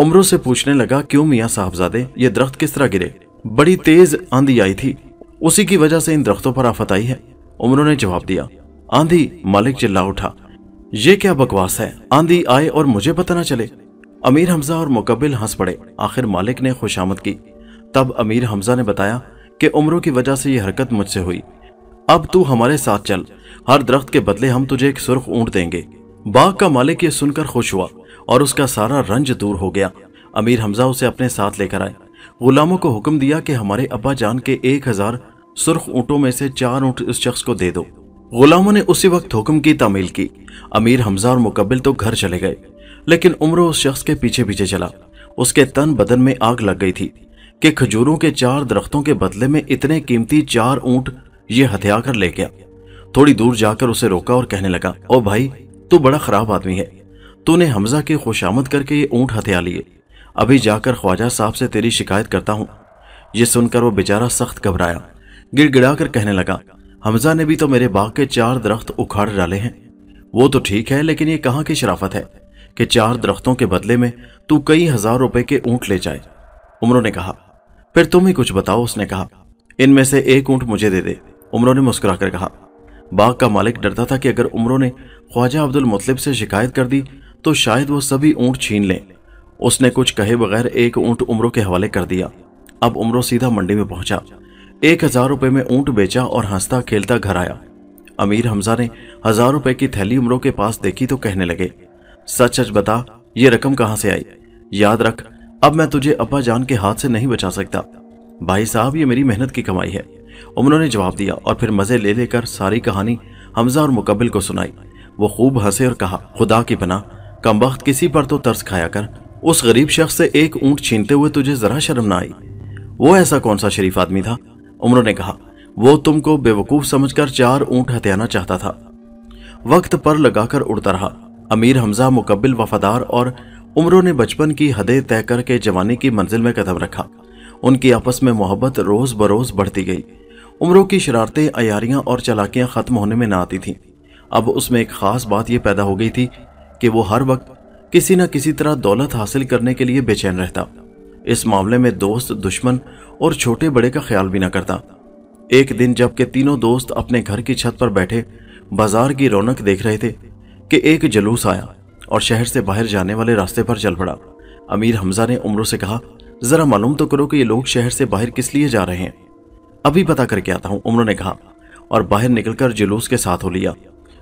उमरों से पूछने लगा क्यों मियाँ साहबजादे ये दरख्त किस तरह गिरे बड़ी तेज आंधी आई थी उसी की वजह से इन दरख्तों पर आफत आई है उमरों ने जवाब दिया आंधी मालिक चिल्ला उठा ये क्या बकवास है आंधी आए और मुझे पता ना चले अमीर हमजा और मुकबिल हंस पड़े आखिर मालिक ने खुशामद की तब अमीर हमजा ने बताया कि उम्रों की वजह से यह हरकत मुझसे हुई अब तू हमारे साथ चल हर दरख्त के बदले हम तुझे एक सुर्ख ऊंट देंगे बाघ का मालिक ये सुनकर खुश हुआ और उसका सारा रंज दूर हो गया अमीर हमजा उसे अपने साथ लेकर आए गुलामों को हुक्म दिया कि हमारे अब्बा जान के एक हजार सुर्ख ऊँटों में से चार ऊँट इस शख्स को दे दो गुलामों ने उसी वक्त हुक्म की तामील की अमीर हमजा और मुकबिल तो घर चले गए लेकिन उम्र उस शख्स के पीछे पीछे चला उसके तन बदन में आग लग गई थी कि खजूरों के चार दरख्तों के बदले में इतने कीमती चार ऊंट ये हथियार कर ले गया थोड़ी दूर जाकर उसे रोका और कहने लगा ओ भाई तू तो बड़ा खराब आदमी है तूने हमजा के खुशामद करके ये ऊँट हथिया लिए अभी जाकर ख्वाजा साहब से तेरी शिकायत करता हूँ ये सुनकर वो बेचारा सख्त घबराया गिड़गिड़ा कर कहने लगा हमजा ने भी तो मेरे बाग के चार दरख्त उखाड़ डाले हैं वो तो ठीक है लेकिन ये कहाँ की शराफत है कि चार दरख्तों के बदले में तू कई हजार रुपए के ऊंट ले जाए उम्रों ने कहा फिर तुम ही कुछ बताओ उसने कहा इनमें से एक ऊँट मुझे दे दे उमरों ने मुस्कुरा कर कहा बाग का मालिक डरता था कि अगर उम्रों ने ख्वाजा अब्दुल मुतलिब से शिकायत कर दी तो शायद वो सभी ऊँट छीन लें उसने कुछ कहे बगैर एक ऊँट उम्रों के हवाले कर दिया अब उम्र सीधा मंडी में पहुंचा एक हजार रुपये में ऊँट बेचा और हंसता खेलता घर आया अमीर हमजा ने हजार रुपये की थैली उम्रों के पास देखी तो कहने लगे सच सच बता ये रकम कहाँ से आई याद रख अब मैं तुझे अब्बा जान के हाथ से नहीं बचा सकता भाई साहब ये मेरी मेहनत की कमाई है उमरों ने जवाब दिया और फिर मज़े ले लेकर सारी कहानी हमजा और मुकबिल को सुनाई वो खूब हंसे और कहा खुदा की बना कम वक्त किसी पर तो तर्स खाया कर उस गरीब शख्स से एक ऊंट छीनते हुए तुझे ज़रा शर्म ना आई वो ऐसा कौन सा शरीफ आदमी था उमरों ने कहा वो तुमको बेवकूफ़ समझकर चार ऊंट हथियाना चाहता था वक्त पर लगाकर उड़ता रहा अमीर हमजा मुकबिल वफादार और उमरों ने बचपन की हदें तय करके जवानी की मंजिल में कदम रखा उनकी आपस में मोहब्बत रोज बरोज बढ़ती गई उम्रों की शरारतें अयारियां और चलाकियां ख़त्म होने में ना आती थीं अब उसमें एक ख़ास बात यह पैदा हो गई थी कि वो हर वक्त किसी न किसी तरह दौलत हासिल करने के लिए बेचैन रहता इस मामले में दोस्त दुश्मन और छोटे बड़े का ख्याल भी ना करता एक दिन जबकि तीनों दोस्त अपने घर की छत पर बैठे बाजार की रौनक देख रहे थे कि एक जलूस आया और शहर से बाहर जाने वाले रास्ते पर चल पड़ा अमीर हमजा ने उम्रों से कहा ज़रा मालूम तो करो कि ये लोग शहर से बाहर किस लिए जा रहे हैं अभी पता करके आता हूँ उम्र कहा और बाहर निकलकर जुलूस के साथ हो लिया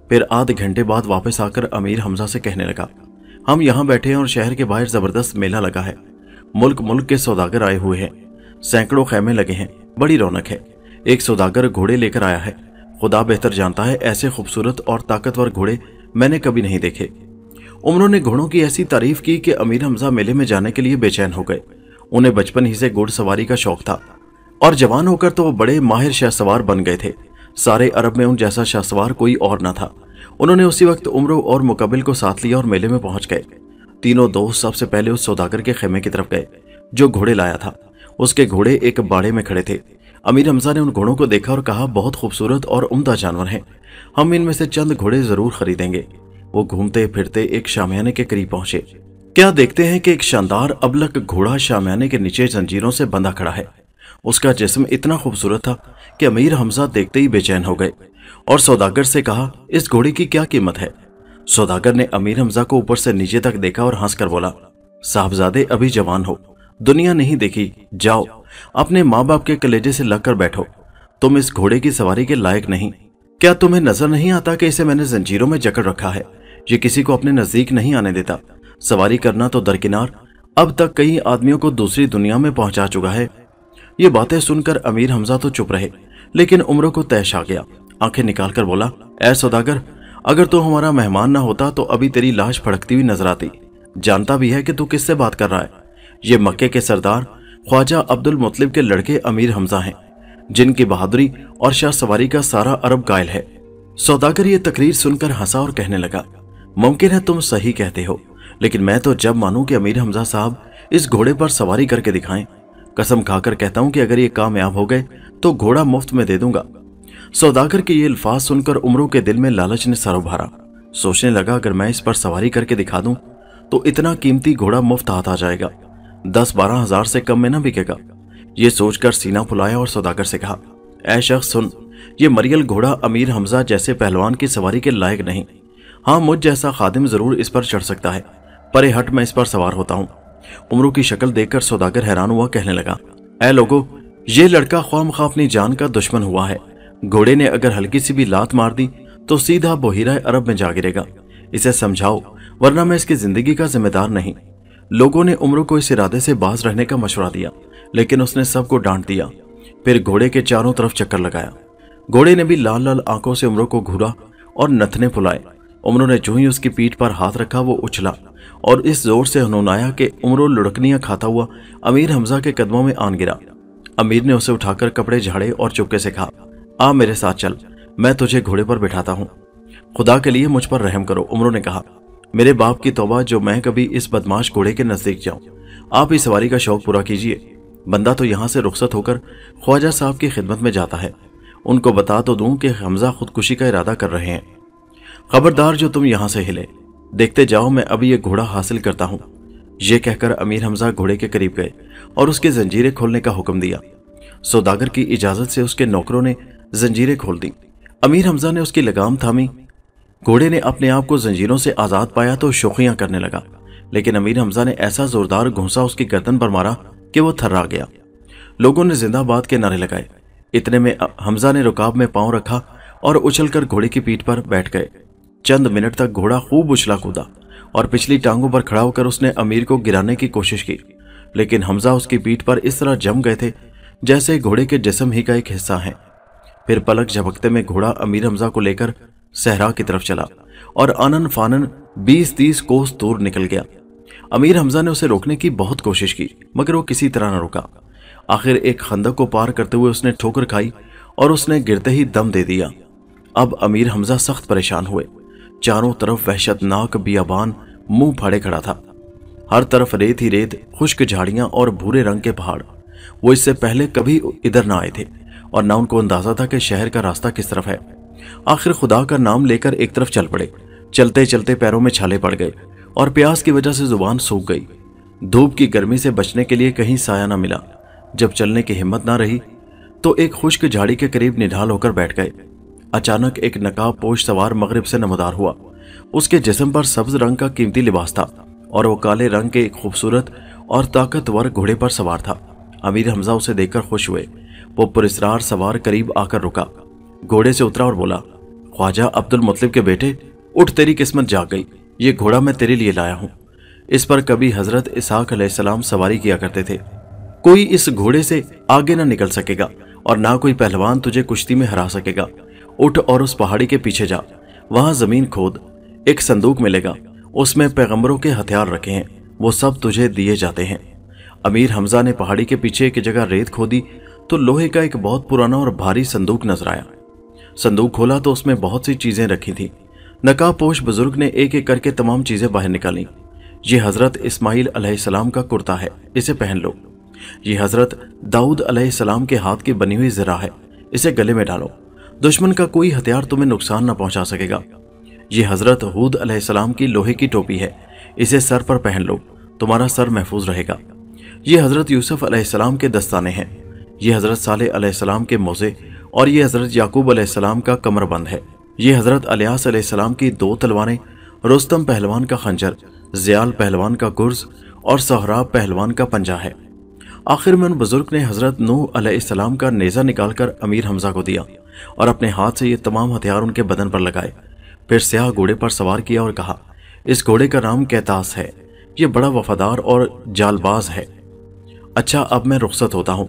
फिर आधे घंटे बाद वापस आकर अमीर हमजा से कहने लगा हम यहाँ बैठे हैं और शहर के बाहर जबरदस्त मेला लगा है मुल्क मुल्क के सौदागर आए हुए हैं सैकड़ों खेमे लगे हैं बड़ी रौनक है एक सौदागर घोड़े लेकर आया है खुदा बेहतर जानता है ऐसे खूबसूरत और ताकतवर घोड़े मैंने कभी नहीं देखे उम्रों ने घोड़ों की ऐसी तारीफ की कि अमीर हमजा मेले में जाने के लिए बेचैन हो गए उन्हें बचपन ही से घोड़ सवारी का शौक था और जवान होकर तो वो बड़े माहिर शाहसवार बन गए थे सारे अरब में उन जैसा शाहसवार कोई और न था उन्होंने उसी वक्त उम्र और मुकबिल को साथ लिया और मेले में पहुंच गए तीनों दोस्त सबसे पहले उस सौदागर के खेमे की तरफ गए जो घोड़े लाया था उसके घोड़े एक बाड़े में खड़े थे अमीर हमजा ने उन घोड़ों को देखा और कहा बहुत खूबसूरत और उम्दा जानवर हैं हम इनमें से चंद घोड़े जरूर खरीदेंगे वो घूमते फिरते एक शामियाने के करीब पहुंचे क्या देखते हैं कि एक शानदार अबलक घोड़ा शामियाने के नीचे जंजीरों से बंधा खड़ा है उसका जिसम इतना खूबसूरत था कि अमीर हमजा देखते ही बेचैन हो गए और सौदागर से कहा इस घोड़े की क्या कीमत है सौदागर ने अमीर हमजा को ऊपर से नीचे तक देखा और हंसकर बोला साहबजादे अभी जवान हो दुनिया नहीं देखी जाओ अपने माँ बाप के कलेजे से लगकर बैठो तुम इस घोड़े की सवारी के लायक नहीं क्या तुम्हें नजर नहीं आता कि इसे मैंने जंजीरों में जकड़ रखा है ये किसी को अपने नजदीक नहीं आने देता सवारी करना तो दरकिनार अब तक कई आदमियों को दूसरी दुनिया में पहुंचा चुका है ये बातें सुनकर अमीर हमजा तो चुप रहे लेकिन उम्र को तैश आ गया आंखें निकालकर बोला ए सौदागर अगर तू तो हमारा मेहमान ना होता तो अभी तेरी लाश फड़कती हुई नजर आती जानता भी है कि तू किससे बात कर रहा है ये मक्के के सरदार ख्वाजा अब्दुल मुतलिब के लड़के अमीर हमजा हैं जिनकी बहादुरी और शाह सवारी का सारा अरब कायल है सौदागर ये तकरीर सुनकर हंसा और कहने लगा मुमकिन है तुम सही कहते हो लेकिन मैं तो जब मानूं कि अमीर हमजा साहब इस घोड़े पर सवारी करके दिखाएं कसम खाकर कहता हूं कि अगर ये कामयाब हो गए तो घोड़ा मुफ्त में दे दूंगा सौदागर के ये अल्फाज सुनकर उमरों के दिल में लालच ने सर उभारा सोचने लगा अगर मैं इस पर सवारी करके दिखा दूं तो इतना कीमती घोड़ा मुफ्त हाथ आ जाएगा दस बारह हजार से कम में ना बिकेगा ये सोचकर सीना फुलाया और सौदागर से कहा ऐ शख्स सुन ये मरियल घोड़ा अमीर हमजा जैसे पहलवान की सवारी के लायक नहीं हाँ मुझ जैसा खादिम जरूर इस पर चढ़ सकता है परे हट मैं इस पर सवार होता हूँ उमरू की शक्ल देखकर सौदागर हैरान हुआ कहने लगा ए लोगो ये लड़का ख्वाम खा अपनी जान का दुश्मन हुआ है घोड़े ने अगर हल्की सी भी लात मार दी तो सीधा बोहिरा अरब में जा गिरेगा इसे समझाओ वरना मैं इसकी जिंदगी का जिम्मेदार नहीं लोगों ने उम्र को इस इरादे से बाज रहने का मशवरा दिया लेकिन उसने सबको डांट दिया फिर घोड़े के चारों तरफ चक्कर लगाया घोड़े ने भी लाल लाल आंखों से उम्र को घूरा और नथने फुलाए उम्र ने जो ही उसकी पीठ पर हाथ रखा वो उछला और इस जोर से हनुनाया के उम्र लुढ़कनिया खाता हुआ अमीर हमजा के कदमों में आन गिरा अमीर ने उसे उठाकर कपड़े झाड़े और चुपके से कहा आ मेरे साथ चल मैं तुझे घोड़े पर बिठाता हूँ खुदा के लिए मुझ पर रहम करो उम्र ने कहा मेरे बाप की तोबा जो मैं कभी इस बदमाश घोड़े के नजदीक जाऊं आप इस सवारी का शौक पूरा कीजिए बंदा तो यहाँ से रुखसत होकर ख्वाजा साहब की खिदमत में जाता है उनको बता तो दूं कि हमजा खुदकुशी का इरादा कर रहे हैं खबरदार जो तुम यहां से हिले देखते जाओ मैं अभी ये घोड़ा हासिल करता हूँ ये कहकर अमीर हमजा घोड़े के करीब गए और उसके जंजीरें खोलने का हुक्म दिया सौदागर की इजाजत से उसके नौकरों ने जंजीरें खोल दी अमीर हमजा ने उसकी लगाम थामी घोड़े ने अपने आप को जंजीरों से आजाद पाया तो शोखियां करने लगा लेकिन अमीर हमजा ने ऐसा जोरदार घूसा उसकी गर्दन पर मारा कि वो थर्रा गया लोगों ने जिंदाबाद के नारे लगाए इतने में हमजा ने रुकाब में पांव रखा और उछलकर घोड़े की पीठ पर बैठ गए चंद मिनट तक घोड़ा खूब उछला कूदा और पिछली टांगों पर खड़ा होकर उसने अमीर को गिराने की कोशिश की लेकिन हमजा उसकी पीठ पर इस तरह जम गए थे जैसे घोड़े के जिसम ही का एक हिस्सा है फिर पलक झपकते में घोड़ा अमीर हमजा को लेकर सहरा की तरफ चला और आनन फानन बीस तीस कोस दूर निकल गया अमीर हमजा ने उसे रोकने की बहुत कोशिश की मगर वो किसी तरह न रुका आखिर एक खंदक को पार करते हुए उसने ठोकर खाई और उसने गिरते ही दम दे दिया अब अमीर हमजा सख्त परेशान हुए चारों तरफ वहशतनाक बियाबान मुंह फाड़े खड़ा था हर तरफ रेत ही रेत खुश्क झाड़ियां और भूरे रंग के पहाड़ वो इससे पहले कभी इधर ना आए थे और ना उनको अंदाजा था कि शहर का रास्ता किस तरफ है आखिर खुदा का नाम लेकर एक तरफ चल पड़े चलते चलते पैरों में छाले पड़ गए और प्यास की वजह से जुबान सूख गई धूप की गर्मी से बचने के लिए कहीं साया ना मिला जब चलने की हिम्मत ना रही तो एक खुश्क झाड़ी के करीब निढाल होकर बैठ गए अचानक एक नकाब पोश सवार मगरब से नमदार हुआ उसके जिसम पर सब्ज रंग का कीमती लिबास था और वो काले रंग के एक खूबसूरत और ताकतवर घोड़े पर सवार था अमीर हमजा उसे देखकर खुश हुए वो पुरस्ार सवार करीब आकर रुका घोड़े से उतरा और बोला ख्वाजा अब्दुल मतलब के बेटे उठ तेरी किस्मत जाग गई ये घोड़ा मैं तेरे लिए लाया हूँ इस पर कभी हजरत इसहाक सलाम सवारी किया करते थे कोई इस घोड़े से आगे ना निकल सकेगा और ना कोई पहलवान तुझे कुश्ती में हरा सकेगा उठ और उस पहाड़ी के पीछे जा वहां जमीन खोद एक संदूक मिलेगा उसमें पैगंबरों के हथियार रखे हैं वो सब तुझे दिए जाते हैं अमीर हमजा ने पहाड़ी के पीछे एक जगह रेत खोदी तो लोहे का एक बहुत पुराना और भारी संदूक नजर आया संदूक खोला तो उसमें बहुत सी चीजें रखी थी नकाबपोश बुजुर्ग ने एक एक करके तमाम चीजें बाहर निकाली ये हजरत इस्माइल अलैहिस्सलाम का कुर्ता है इसे पहन लो ये हजरत दाऊद अलैहिस्सलाम के हाथ की बनी हुई जरा है इसे गले में डालो दुश्मन का कोई हथियार तुम्हें नुकसान न पहुंचा सकेगा ये हजरत हूद अलैहिस्सलाम की लोहे की टोपी है इसे सर पर पहन लो तुम्हारा सर महफूज रहेगा ये हजरत यूसुफ अलैहिस्सलाम के दस्ताने हैं ये हजरत साले अलैहिस्सलाम के मोजे और ये हजरत याकूब अलैहिस्सलाम का कमरबंद है ये हजरत अलियास अलैहिस्सलाम की दो तलवारें रोस्तम पहलवान का खंजर जयाल पहलवान का गुर्ज और सहराब पहलवान का पंजा है आखिर में उन बुजुर्ग ने हजरत नूह अलैहिस्सलाम का नेज़ा निकालकर अमीर हमजा को दिया और अपने हाथ से ये तमाम हथियार उनके बदन पर लगाए फिर स्याह घोड़े पर सवार किया और कहा इस घोड़े का नाम कैतास है ये बड़ा वफादार और जालबाज है अच्छा अब मैं रुख्सत होता हूँ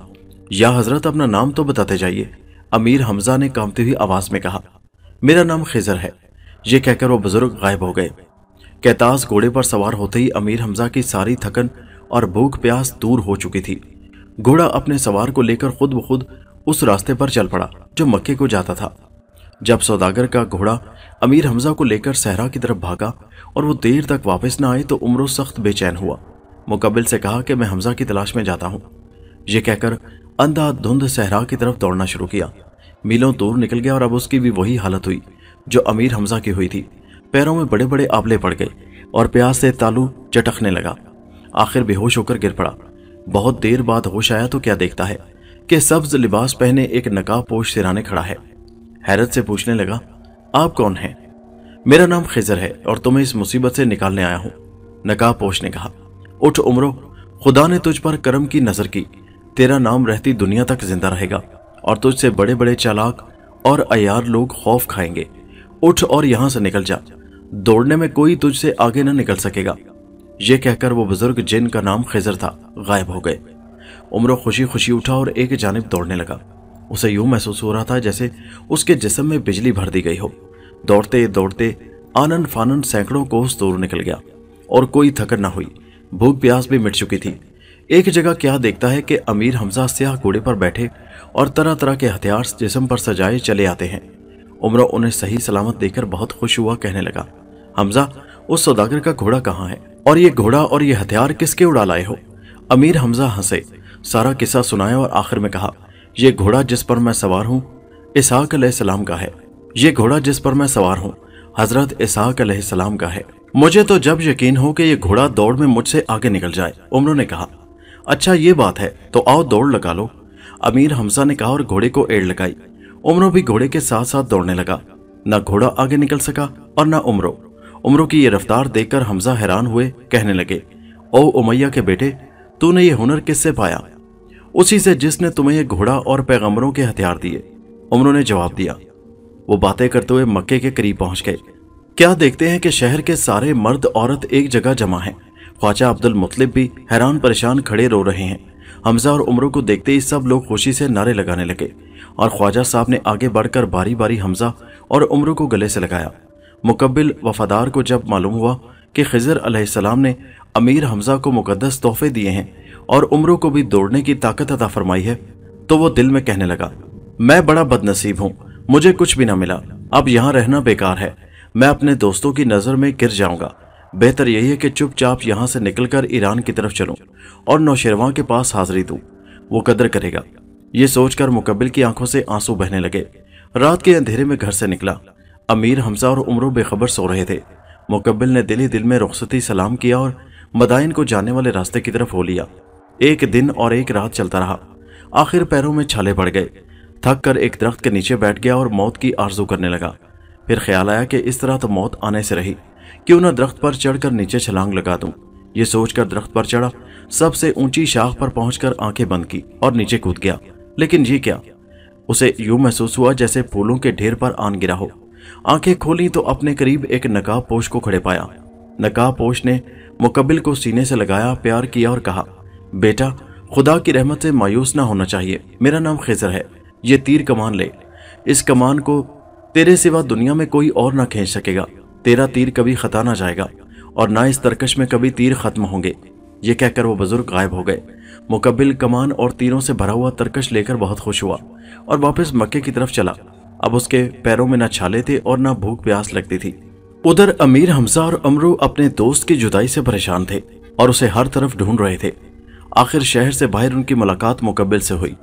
या हजरत अपना नाम तो बताते जाइए अमीर हमजा ने कामती हुई आवाज़ में कहा मेरा नाम खिजर है ये कहकर वो बुजुर्ग गायब हो गए कैतास घोड़े पर सवार होते ही अमीर हमजा की सारी थकन और भूख प्यास दूर हो चुकी थी घोड़ा अपने सवार को लेकर खुद ब खुद उस रास्ते पर चल पड़ा जो मक्के को जाता था जब सौदागर का घोड़ा अमीर हमजा को लेकर सहरा की तरफ भागा और वो देर तक वापस न आए तो उम्र सख्त बेचैन हुआ मुकबिल से कहा कि मैं हमजा की तलाश में जाता हूँ ये कहकर अंधा धुंध सहरा की तरफ दौड़ना शुरू किया मीलों दूर निकल गया और अब उसकी भी वही हालत हुई जो अमीर हमजा की हुई थी पैरों में बड़े बड़े आबले पड़ गए और प्यास से तालू चटकने लगा आखिर बेहोश होकर गिर पड़ा बहुत देर बाद होश आया तो क्या देखता है के सब्ज लिबास पहने एक नकाब पोश सिराने खड़ा है हैरत से पूछने लगा आप कौन हैं मेरा नाम खिजर है और तुम्हें इस मुसीबत से निकालने आया हूं नकाब पोश ने कहा उठ उम्रो खुदा ने तुझ पर कर्म की नजर की तेरा नाम रहती दुनिया तक जिंदा रहेगा और तुझसे बड़े बड़े चालाक और अयार लोग खौफ खाएंगे उठ और यहां से निकल जा दौड़ने में कोई तुझसे आगे न निकल सकेगा ये कहकर वो बुजुर्ग जिन का नाम खिजर था गायब हो गए उम्र खुशी खुशी उठा और एक जानब दौड़ने लगा उसे यूं महसूस हो रहा था जैसे उसके जिसम में बिजली भर दी गई हो दौड़ते दौड़ते आनंद फानन सैकड़ों को दूर निकल गया और कोई थकर ना हुई भूख प्यास भी मिट चुकी थी एक जगह क्या देखता है कि अमीर हमजा सियाह घोड़े पर बैठे और तरह तरह के हथियार जिसम पर सजाए चले आते हैं उम्र उन्हें सही सलामत देकर बहुत खुश हुआ कहने लगा हमजा उस सौदागर का घोड़ा कहाँ है और ये घोड़ा और ये हथियार किसके उड़ा लाए हो अमीर हमजा हंसे सारा किस्सा सुनाया और आखिर में कहा यह घोड़ा जिस पर मैं सवार हूँ इसहाक सलाम का है ये घोड़ा जिस पर मैं सवार हूँ हजरत इसहाक सलाम का है मुझे तो जब यकीन हो कि ये घोड़ा दौड़ में मुझसे आगे निकल जाए उम्र ने कहा अच्छा ये बात है तो आओ दौड़ लगा लो अमीर हमसा ने कहा और घोड़े को एड़ लगाई उम्र भी घोड़े के साथ साथ दौड़ने लगा न घोड़ा आगे निकल सका और न उम्रो उम्रो की ये रफ्तार देखकर हमजा हैरान हुए कहने लगे ओ उमैया के बेटे तूने ये हुनर किससे पाया उसी से जिसने तुम्हें यह घोड़ा और पैगंबरों के हथियार दिए उम्र ने जवाब दिया वो बातें करते हुए मक्के के करीब पहुंच गए क्या देखते हैं कि शहर के सारे मर्द औरत एक जगह जमा हैं ख्वाजा अब्दुल मुतलिब भी हैरान परेशान खड़े रो रहे हैं हमजा और उम्र को देखते ही सब लोग खुशी से नारे लगाने लगे और ख्वाजा साहब ने आगे बढ़कर बारी बारी हमजा और उम्र को गले से लगाया मुकबिल वफादार को जब मालूम हुआ कि खजर अलैहिस्सलाम ने अमीर हमजा को मुकदस तोहफे दिए हैं और उम्रों को भी दौड़ने की ताकत अदा फरमाई है तो वो दिल में कहने लगा मैं बड़ा बदनसीब हूँ मुझे कुछ भी ना मिला अब यहाँ रहना बेकार है मैं अपने दोस्तों की नज़र में गिर जाऊंगा बेहतर यही है कि चुपचाप यहाँ से निकलकर ईरान की तरफ चलूँ और नौशेरवा के पास हाजिरी दू वो कदर करेगा ये सोचकर मुकबिल की आंखों से आंसू बहने लगे रात के अंधेरे में घर से निकला अमीर हमजा और उम्र बेखबर सो रहे थे मुकबिल ने दिली दिल में रुखसती सलाम किया और मदायन को जाने वाले रास्ते की तरफ हो लिया एक दिन और एक रात चलता रहा आखिर पैरों में छाले पड़ गए थक कर एक दरख्त के नीचे बैठ गया और मौत की आरजू करने लगा फिर ख्याल आया कि इस तरह तो मौत आने से रही क्यों ना दरख्त पर चढ़कर नीचे छलांग लगा दूं ये सोचकर दरख्त पर चढ़ा सबसे ऊंची शाख पर पहुंचकर आंखें बंद की और नीचे कूद गया लेकिन ये क्या उसे यूं महसूस हुआ जैसे फूलों के ढेर पर आन गिरा हो आंखें खोली तो अपने करीब एक नकाब पोश को खड़े पाया नकाब पोश ने मुकबिल को सीने से लगाया प्यार किया और कहा बेटा खुदा की रहमत से मायूस ना होना चाहिए मेरा नाम खेजर है ये तीर कमान ले इस कमान को तेरे सिवा दुनिया में कोई और ना खींच सकेगा तेरा तीर कभी खता ना जाएगा और ना इस तरकश में कभी तीर खत्म होंगे ये कहकर वो बुजुर्ग गायब हो गए मुकबिल कमान और तीरों से भरा हुआ तरकश लेकर बहुत खुश हुआ और वापस मक्के की तरफ चला अब उसके पैरों में ना छाले थे और ना भूख प्यास लगती थी उधर अमीर हमजा और अमरू अपने दोस्त की जुदाई से परेशान थे और उसे हर तरफ ढूंढ रहे थे आखिर शहर से बाहर उनकी मुलाकात मुकबिल से हुई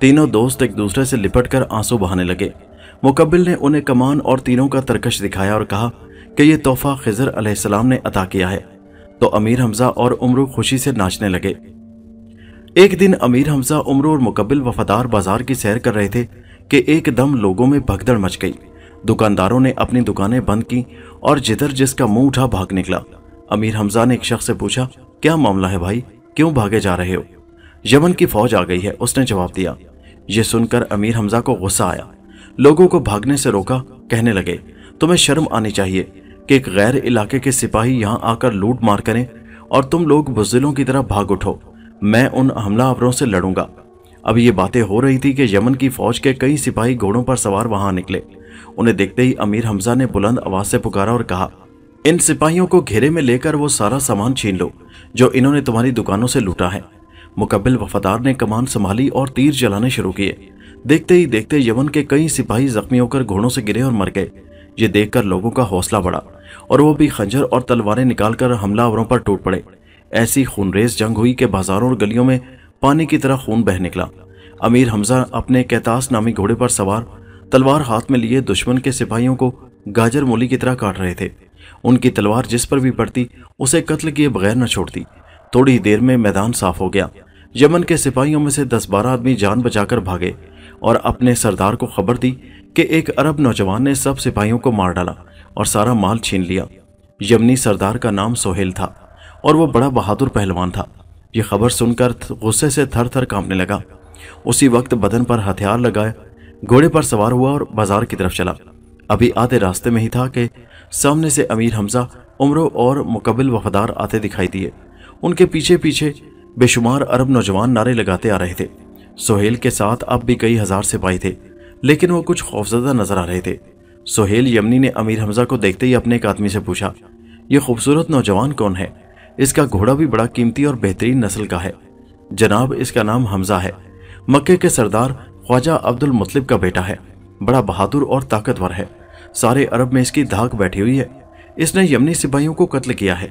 तीनों दोस्त एक दूसरे से लिपट कर आंसू बहाने लगे मुकबिल ने उन्हें कमान और तीनों का तरकश दिखाया और कहा कि यह तोहफा खजर अलैहिस्सलाम ने अता किया है तो अमीर हमजा और उम्र खुशी से नाचने लगे एक दिन अमीर हमजा उम्र और मुकबिल वफादार बाजार की सैर कर रहे थे कि एकदम लोगों में भगदड़ मच गई दुकानदारों ने अपनी दुकानें बंद की और जिधर जिसका मुंह उठा भाग निकला अमीर हमजा ने एक शख्स से पूछा क्या मामला है भाई क्यों भागे जा रहे हो यमन की फौज आ गई है उसने जवाब दिया यह सुनकर अमीर हमजा को गुस्सा आया लोगों को भागने से रोका कहने लगे तुम्हें शर्म आनी चाहिए कि एक गैर इलाके के सिपाही यहाँ आकर लूट मार करें और तुम लोग बुजिलों की तरह भाग उठो मैं उन हमलावरों से लड़ूंगा अब ये बातें हो रही थी कि यमन की फौज के कई सिपाही घोड़ों पर सवार वहां निकले उन्हें देखते ही अमीर हमजा ने बुलंद आवाज से पुकारा और कहा इन सिपाहियों को घेरे में लेकर वो सारा सामान छीन लो जो इन्होंने तुम्हारी दुकानों से लूटा है मुकबिल वफादार ने कमान संभाली और तीर जलाने शुरू किए देखते ही देखते यमन के कई सिपाही जख्मी होकर घोड़ों से गिरे और मर गए ये देखकर लोगों का हौसला बढ़ा और वो भी खंजर और तलवारें निकालकर हमलावरों पर टूट पड़े ऐसी खूनरेज जंग हुई कि बाजारों और गलियों में पानी की तरह खून बह निकला अमीर हमजा अपने कैतास नामी घोड़े पर सवार तलवार हाथ में लिए दुश्मन के सिपाहियों को गाजर मूली की तरह काट रहे थे उनकी तलवार जिस पर भी पड़ती उसे कत्ल किए बगैर न छोड़ती थोड़ी देर में मैदान साफ हो गया यमन के सिपाहियों में से दस बारह आदमी जान बचाकर भागे और अपने सरदार को खबर दी कि एक अरब नौजवान ने सब सिपाहियों को मार डाला और सारा माल छीन लिया यमनी सरदार का नाम सोहेल था और वो बड़ा बहादुर पहलवान था यह खबर सुनकर गुस्से से थर थर कांपने लगा उसी वक्त बदन पर हथियार लगाया घोड़े पर सवार हुआ और बाजार की तरफ चला अभी आधे रास्ते में ही था कि सामने से अमीर हमजा उम्रों और मुकबिल वफादार आते दिखाई दिए उनके पीछे पीछे बेशुमार अरब नौजवान नारे लगाते आ रहे थे सोहेल के साथ अब भी कई हज़ार सिपाही थे लेकिन वो कुछ खौफजदा नजर आ रहे थे सोहेल यमनी ने अमीर हमजा को देखते ही अपने एक आदमी से पूछा ये खूबसूरत नौजवान कौन है इसका घोड़ा भी बड़ा कीमती और बेहतरीन नस्ल का है जनाब इसका नाम हमजा है मक्के के सरदार ख्वाजा अब्दुल मुतलिब का बेटा है बड़ा बहादुर और ताकतवर है सारे अरब में इसकी धाक बैठी हुई है इसने यमनी सिपाहियों को कत्ल किया है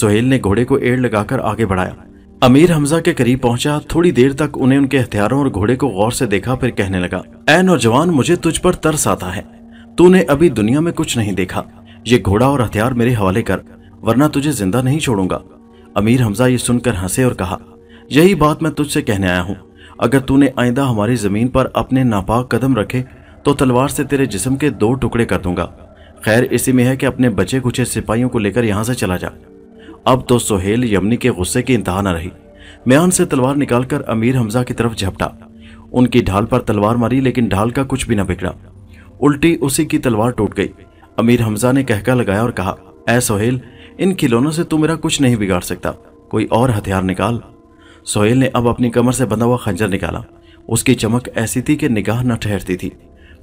सोहेल ने घोड़े को एड़ लगाकर आगे बढ़ाया अमीर हमजा के करीब पहुंचा थोड़ी देर तक उन्हें उनके हथियारों और घोड़े को गौर से देखा फिर कहने लगा ए नौजवान मुझे तुझ पर तरस आता है तूने अभी दुनिया में कुछ नहीं देखा ये घोड़ा और हथियार मेरे हवाले कर वरना तुझे जिंदा नहीं छोड़ूंगा अमीर हमजा ये सुनकर हंसे और कहा यही बात मैं तुझसे कहने आया हूँ अगर तूने आइंदा हमारी जमीन पर अपने नापाक कदम रखे तो तलवार से तेरे जिस्म के दो टुकड़े कर दूंगा खैर इसी में है कि अपने बचे कुछे सिपाहियों को लेकर यहां से चला जा अब तो सोहेल यमनी के गुस्से की इंतहा न रही म्यान से तलवार निकालकर अमीर हमजा की तरफ झपटा उनकी ढाल पर तलवार मारी लेकिन ढाल का कुछ भी न बिगड़ा उल्टी उसी की तलवार टूट गई अमीर हमजा ने कहका लगाया और कहा ए सोहेल इन खिलौनों से तू मेरा कुछ नहीं बिगाड़ सकता कोई और हथियार निकाल सोहेल ने अब अपनी कमर से बंधा हुआ खंजर निकाला उसकी चमक ऐसी थी कि निगाह न ठहरती थी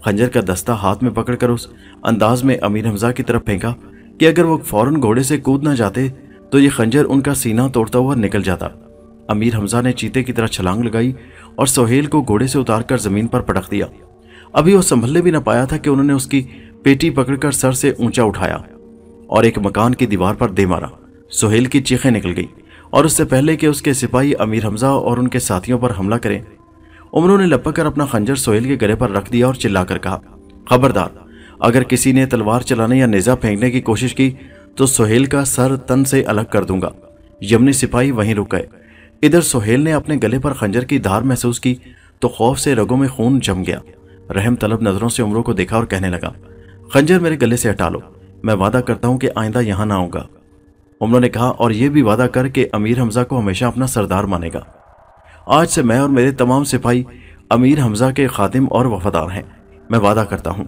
खंजर का दस्ता हाथ में पकड़कर उस अंदाज में अमीर हमजा की तरफ फेंका कि अगर वो फौरन घोड़े से कूद ना जाते तो ये खंजर उनका सीना तोड़ता हुआ निकल जाता अमीर हमजा ने चीते की तरह छलांग लगाई और सोहेल को घोड़े से उतारकर जमीन पर पटक दिया अभी वो संभलने भी ना पाया था कि उन्होंने उसकी पेटी पकड़कर सर से ऊंचा उठाया और एक मकान की दीवार पर दे मारा सोहेल की चीखें निकल गई और उससे पहले कि उसके सिपाही अमीर हमजा और उनके साथियों पर हमला करें उमरों ने लपक कर अपना खंजर सोहेल के गले पर रख दिया और चिल्लाकर कहा खबरदार अगर किसी ने तलवार चलाने या निजा फेंकने की कोशिश की तो सोहेल का सर तन से अलग कर दूंगा यमनी सिपाही वहीं रुक गए इधर सोहेल ने अपने गले पर खंजर की धार महसूस की तो खौफ से रगों में खून जम गया रहम तलब नजरों से उम्रों को देखा और कहने लगा खंजर मेरे गले से हटा लो मैं वादा करता हूं कि आइंदा यहां ना आऊंगा उमरों ने कहा और यह भी वादा कर कि अमीर हमजा को हमेशा अपना सरदार मानेगा आज से मैं और मेरे तमाम सिपाही अमीर हमजा के खादिम और वफादार हैं मैं वादा करता हूँ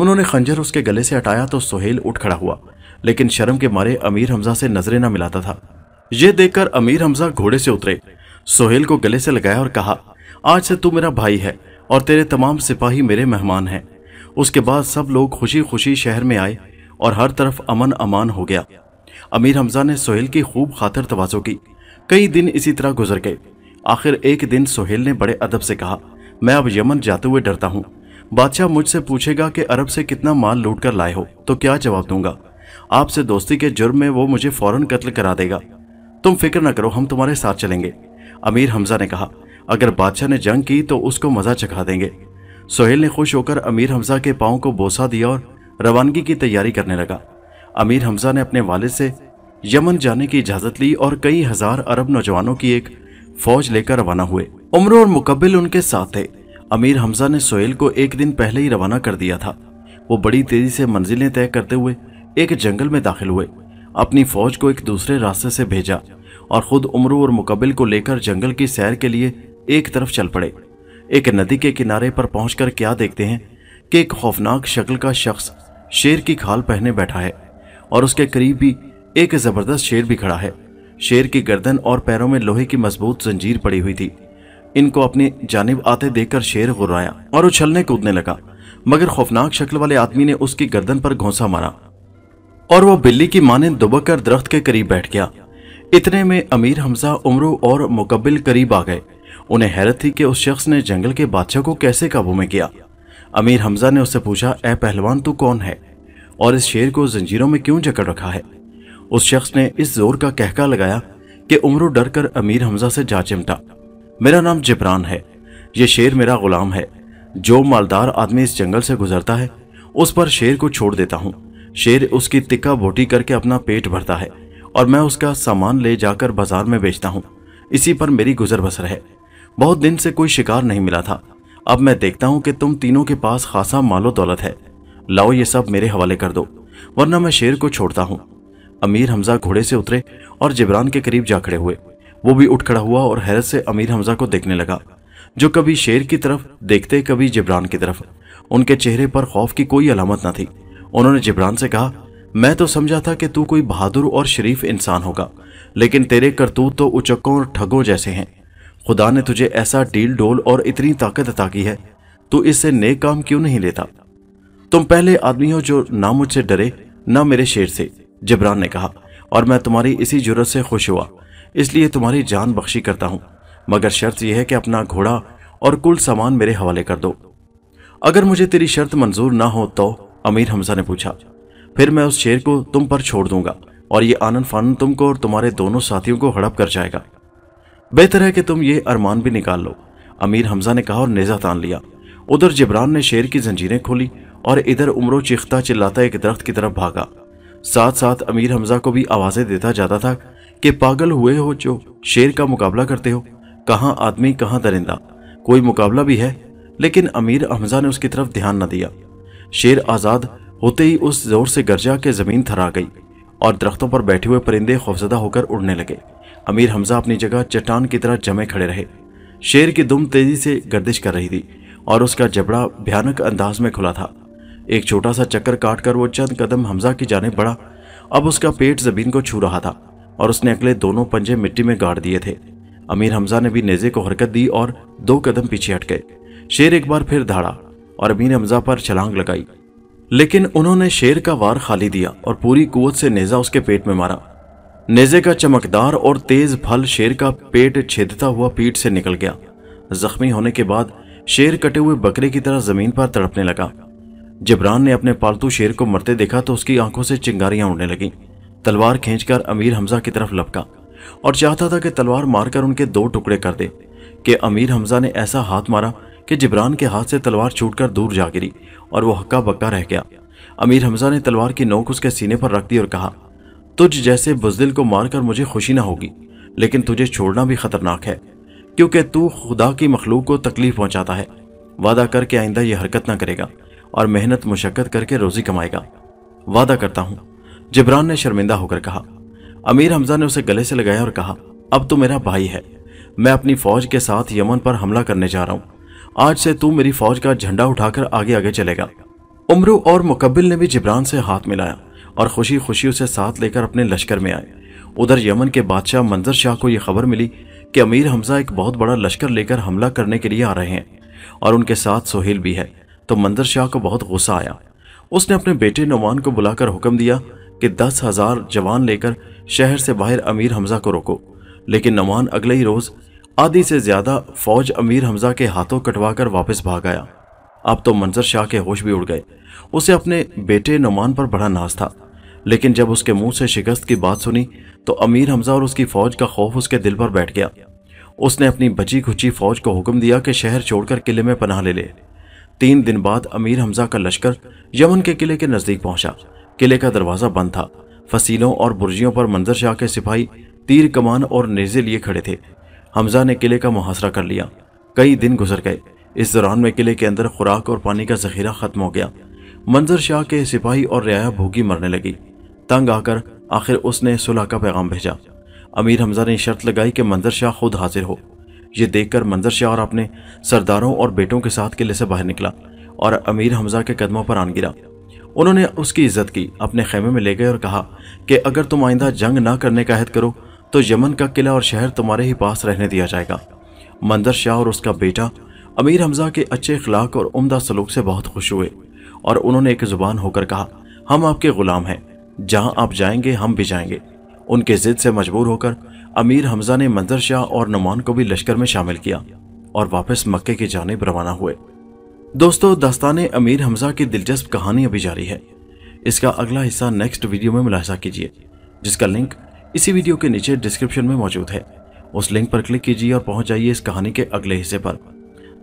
उन्होंने खंजर उसके गले से हटाया तो सोहेल उठ खड़ा हुआ लेकिन शर्म के मारे अमीर हमजा से नजरें न मिलाता था यह देखकर अमीर हमजा घोड़े से उतरे सोहेल को गले से लगाया और कहा आज से तू मेरा भाई है और तेरे तमाम सिपाही मेरे मेहमान हैं उसके बाद सब लोग खुशी खुशी शहर में आए और हर तरफ अमन अमान हो गया अमीर हमजा ने सोहेल की खूब खातर तवाजो की कई दिन इसी तरह गुजर गए आखिर एक दिन सोहेल ने बड़े अदब से कहा मैं अब यमन जाते हुए डरता हूँ बादशाह मुझसे पूछेगा कि अरब से कितना माल लूट कर लाए हो तो क्या जवाब दूंगा आपसे दोस्ती के जुर्म में वो मुझे फौरन कत्ल करा देगा तुम फिक्र न करो हम तुम्हारे साथ चलेंगे अमीर हमजा ने कहा अगर बादशाह ने जंग की तो उसको मजा चखा देंगे सोहेल ने खुश होकर अमीर हमजा के पाओं को बोसा दिया और रवानगी की तैयारी करने लगा अमीर हमजा ने अपने वालिद से यमन जाने की इजाज़त ली और कई हज़ार अरब नौजवानों की एक फौज लेकर रवाना हुए उम्र और मुकबिल उनके साथ थे अमीर हमजा ने सोहेल को एक दिन पहले ही रवाना कर दिया था वो बड़ी तेजी से मंजिलें तय करते हुए एक जंगल में दाखिल हुए अपनी फौज को एक दूसरे रास्ते से भेजा और खुद उम्र और मुकबिल को लेकर जंगल की सैर के लिए एक तरफ चल पड़े एक नदी के किनारे पर पहुंचकर क्या देखते हैं कि एक खौफनाक शक्ल का शख्स शेर की खाल पहने बैठा है और उसके करीब भी एक जबरदस्त शेर भी खड़ा है शेर की गर्दन और पैरों में लोहे की मजबूत जंजीर पड़ी हुई थी इनको अपनी जानब आते देखकर शेर गुर्राया और उछलने कूदने लगा मगर खौफनाक शक्ल वाले आदमी ने उसकी गर्दन पर घोंसा मारा और वो बिल्ली की माने दुबक कर दरख्त के करीब बैठ गया इतने में अमीर हमजा उमरू और मुकबिल करीब आ गए उन्हें हैरत थी कि उस शख्स ने जंगल के बादशाह को कैसे काबू में किया अमीर हमजा ने उससे पूछा ए पहलवान तू कौन है और इस शेर को जंजीरों में क्यों जकड़ रखा है उस शख्स ने इस जोर का कहका लगाया कि उमरू डर कर अमीर हमजा से जा चिमटा मेरा नाम जिब्रान है ये शेर मेरा गुलाम है जो मालदार आदमी इस जंगल से गुजरता है उस पर शेर को छोड़ देता हूँ शेर उसकी तिक्का बोटी करके अपना पेट भरता है और मैं उसका सामान ले जाकर बाजार में बेचता हूँ इसी पर मेरी गुजर बसर है बहुत दिन से कोई शिकार नहीं मिला था अब मैं देखता हूँ कि तुम तीनों के पास खासा मालो दौलत है लाओ ये सब मेरे हवाले कर दो वरना मैं शेर को छोड़ता हूँ अमीर हमजा घोड़े से उतरे और जिब्रान के करीब जा खड़े हुए वो भी उठ खड़ा हुआ और हैरत से अमीर हमजा को देखने लगा जो कभी शेर की तरफ देखते कभी जिब्रान की तरफ उनके चेहरे पर खौफ की कोई अलामत न थी उन्होंने जिब्रान से कहा मैं तो समझा था कि तू कोई बहादुर और शरीफ इंसान होगा लेकिन तेरे करतूत तो उचक्कों और ठगों जैसे हैं खुदा ने तुझे ऐसा डील डोल और इतनी ताकत अता की है तू इससे नेक काम क्यों नहीं लेता तुम पहले आदमी हो जो ना मुझसे डरे ना मेरे शेर से जिब्रान ने कहा और मैं तुम्हारी इसी जरूरत से खुश हुआ इसलिए तुम्हारी जान बख्शी करता हूँ मगर शर्त यह है कि अपना घोड़ा और कुल सामान मेरे हवाले कर दो अगर मुझे तेरी शर्त मंजूर ना हो तो अमीर हमजा ने पूछा फिर मैं उस शेर को तुम पर छोड़ दूंगा और ये आनंद फानंद तुमको और तुम्हारे दोनों साथियों को हड़प कर जाएगा बेहतर है कि तुम ये अरमान भी निकाल लो अमीर हमजा ने कहा और नेजा तान लिया उधर जिब्रान ने शेर की जंजीरें खोली और इधर उमरों चिख्ता चिल्लाता एक दरख्त की तरफ भागा साथ साथ अमीर हमजा को भी आवाजें देता जाता था कि पागल हुए हो जो शेर का मुकाबला करते हो कहाँ आदमी कहाँ दरिंदा कोई मुकाबला भी है लेकिन अमीर हमजा ने उसकी तरफ ध्यान न दिया शेर आज़ाद होते ही उस जोर से गर्जा के ज़मीन थरा गई और दरख्तों पर बैठे हुए परिंदे खौफजदा होकर उड़ने लगे अमीर हमजा अपनी जगह चट्टान की तरह जमे खड़े रहे शेर की दुम तेजी से गर्दिश कर रही थी और उसका जबड़ा भयानक अंदाज में खुला था एक छोटा सा चक्कर काट कर वो चंद कदम हमजा की जाने पड़ा अब उसका पेट जमीन को छू रहा था और उसने अगले दोनों पंजे मिट्टी में गाड़ दिए थे अमीर हमजा ने भी नेजे को हरकत दी और दो कदम पीछे हट गए शेर एक बार फिर धाड़ा और अमीर हमजा पर छलांग लगाई लेकिन उन्होंने शेर का वार खाली दिया और पूरी कुत से नेजा उसके पेट में मारा नेजे का चमकदार और तेज फल शेर का पेट छेदता हुआ पीठ से निकल गया जख्मी होने के बाद शेर कटे हुए बकरे की तरह जमीन पर तड़पने लगा जबरान ने अपने पालतू शेर को मरते देखा तो उसकी आंखों से चिंगारियां उड़ने लगी तलवार खींचकर अमीर हमजा की तरफ लपका और चाहता था कि तलवार मारकर उनके दो टुकड़े कर दे कि अमीर हमजा ने ऐसा हाथ मारा कि जिब्रान के हाथ से तलवार छूटकर दूर जा गिरी और वो हक्का बक्का रह गया अमीर हमजा ने तलवार की नोक उसके सीने पर रख दी और कहा तुझ जैसे बुजदिल को मारकर मुझे खुशी ना होगी लेकिन तुझे छोड़ना भी खतरनाक है क्योंकि तू खुदा की मखलूक को तकलीफ पहुंचाता है वादा करके आइंदा यह हरकत ना करेगा और मेहनत मुशक्क़त करके रोजी कमाएगा वादा करता हूँ जिब्रान ने शर्मिंदा होकर कहा अमीर हमजा ने उसे गले से लगाया और कहा अब तो मेरा भाई है मैं अपनी फौज के साथ यमन पर हमला करने जा रहा हूँ आज से तू मेरी फौज का झंडा उठाकर आगे आगे चलेगा उमरू और मुकबिल ने भी जिब्रान से हाथ मिलाया और खुशी खुशी उसे साथ लेकर अपने लश्कर में आए उधर यमन के बादशाह मंजर शाह को यह खबर मिली कि अमीर हमजा एक बहुत बड़ा लश्कर लेकर हमला करने के लिए आ रहे हैं और उनके साथ सोहेल भी है तो मंदर शाह को बहुत गुस्सा आया उसने अपने बेटे नुमान को बुलाकर हुक्म दिया कि दस हजार जवान लेकर शहर से बाहर अमीर हमजा को रोको लेकिन नुमान अगले ही रोज आधी से ज्यादा फौज अमीर हमजा के हाथों कटवाकर वापस भाग आया अब तो मंजर शाह के होश भी उड़ गए उसे अपने बेटे नुमान पर बड़ा नाज था लेकिन जब उसके मुंह से शिकस्त की बात सुनी तो अमीर हमजा और उसकी फौज का खौफ उसके दिल पर बैठ गया उसने अपनी बची खुची फौज को हुक्म दिया कि शहर छोड़कर किले में पनाह ले ले तीन दिन बाद अमीर हमजा का लश्कर यमन के किले के नजदीक पहुंचा किले का दरवाजा बंद था फसीलों और बुर्जियों पर मंजर शाह के सिपाही तीर कमान और नेजे लिए खड़े थे हमजा ने किले का मुहासरा कर लिया कई दिन गुजर गए इस दौरान में किले के अंदर खुराक और पानी का जखीरा खत्म हो गया मंजर शाह के सिपाही और रियाया भूखी मरने लगी तंग आकर आखिर उसने सुलह का पैगाम भेजा अमीर हमजा ने शर्त लगाई कि मंजर शाह खुद हाजिर हो ये देखकर मंजर शाह और अपने सरदारों और बेटों के साथ किले से बाहर निकला और अमीर हमजा के कदमों पर आन गिरा उन्होंने उसकी इज्जत की अपने खेमे में ले गए और कहा कि अगर तुम आइंदा जंग ना करने का अहद करो तो यमन का किला और शहर तुम्हारे ही पास रहने दिया जाएगा मंदर शाह और उसका बेटा अमीर हमजा के अच्छे अखलाक और उमदा सलूक से बहुत खुश हुए और उन्होंने एक जुबान होकर कहा हम आपके गुलाम हैं जहां आप जाएंगे हम भी जाएंगे उनके जिद से मजबूर होकर अमीर हमजा ने मंजर शाह और नुमान को भी लश्कर में शामिल किया और वापस मक्के की जानब रवाना हुए दोस्तों दास्तान अमीर हमजा की दिलचस्प कहानी अभी जारी है इसका अगला हिस्सा नेक्स्ट वीडियो में मुलासा कीजिए जिसका लिंक इसी वीडियो के नीचे डिस्क्रिप्शन में मौजूद है उस लिंक पर क्लिक कीजिए और पहुंच जाइए इस कहानी के अगले हिस्से पर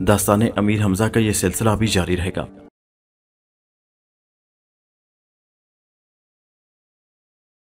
दास्तान अमीर हमजा का यह सिलसिला भी जारी रहेगा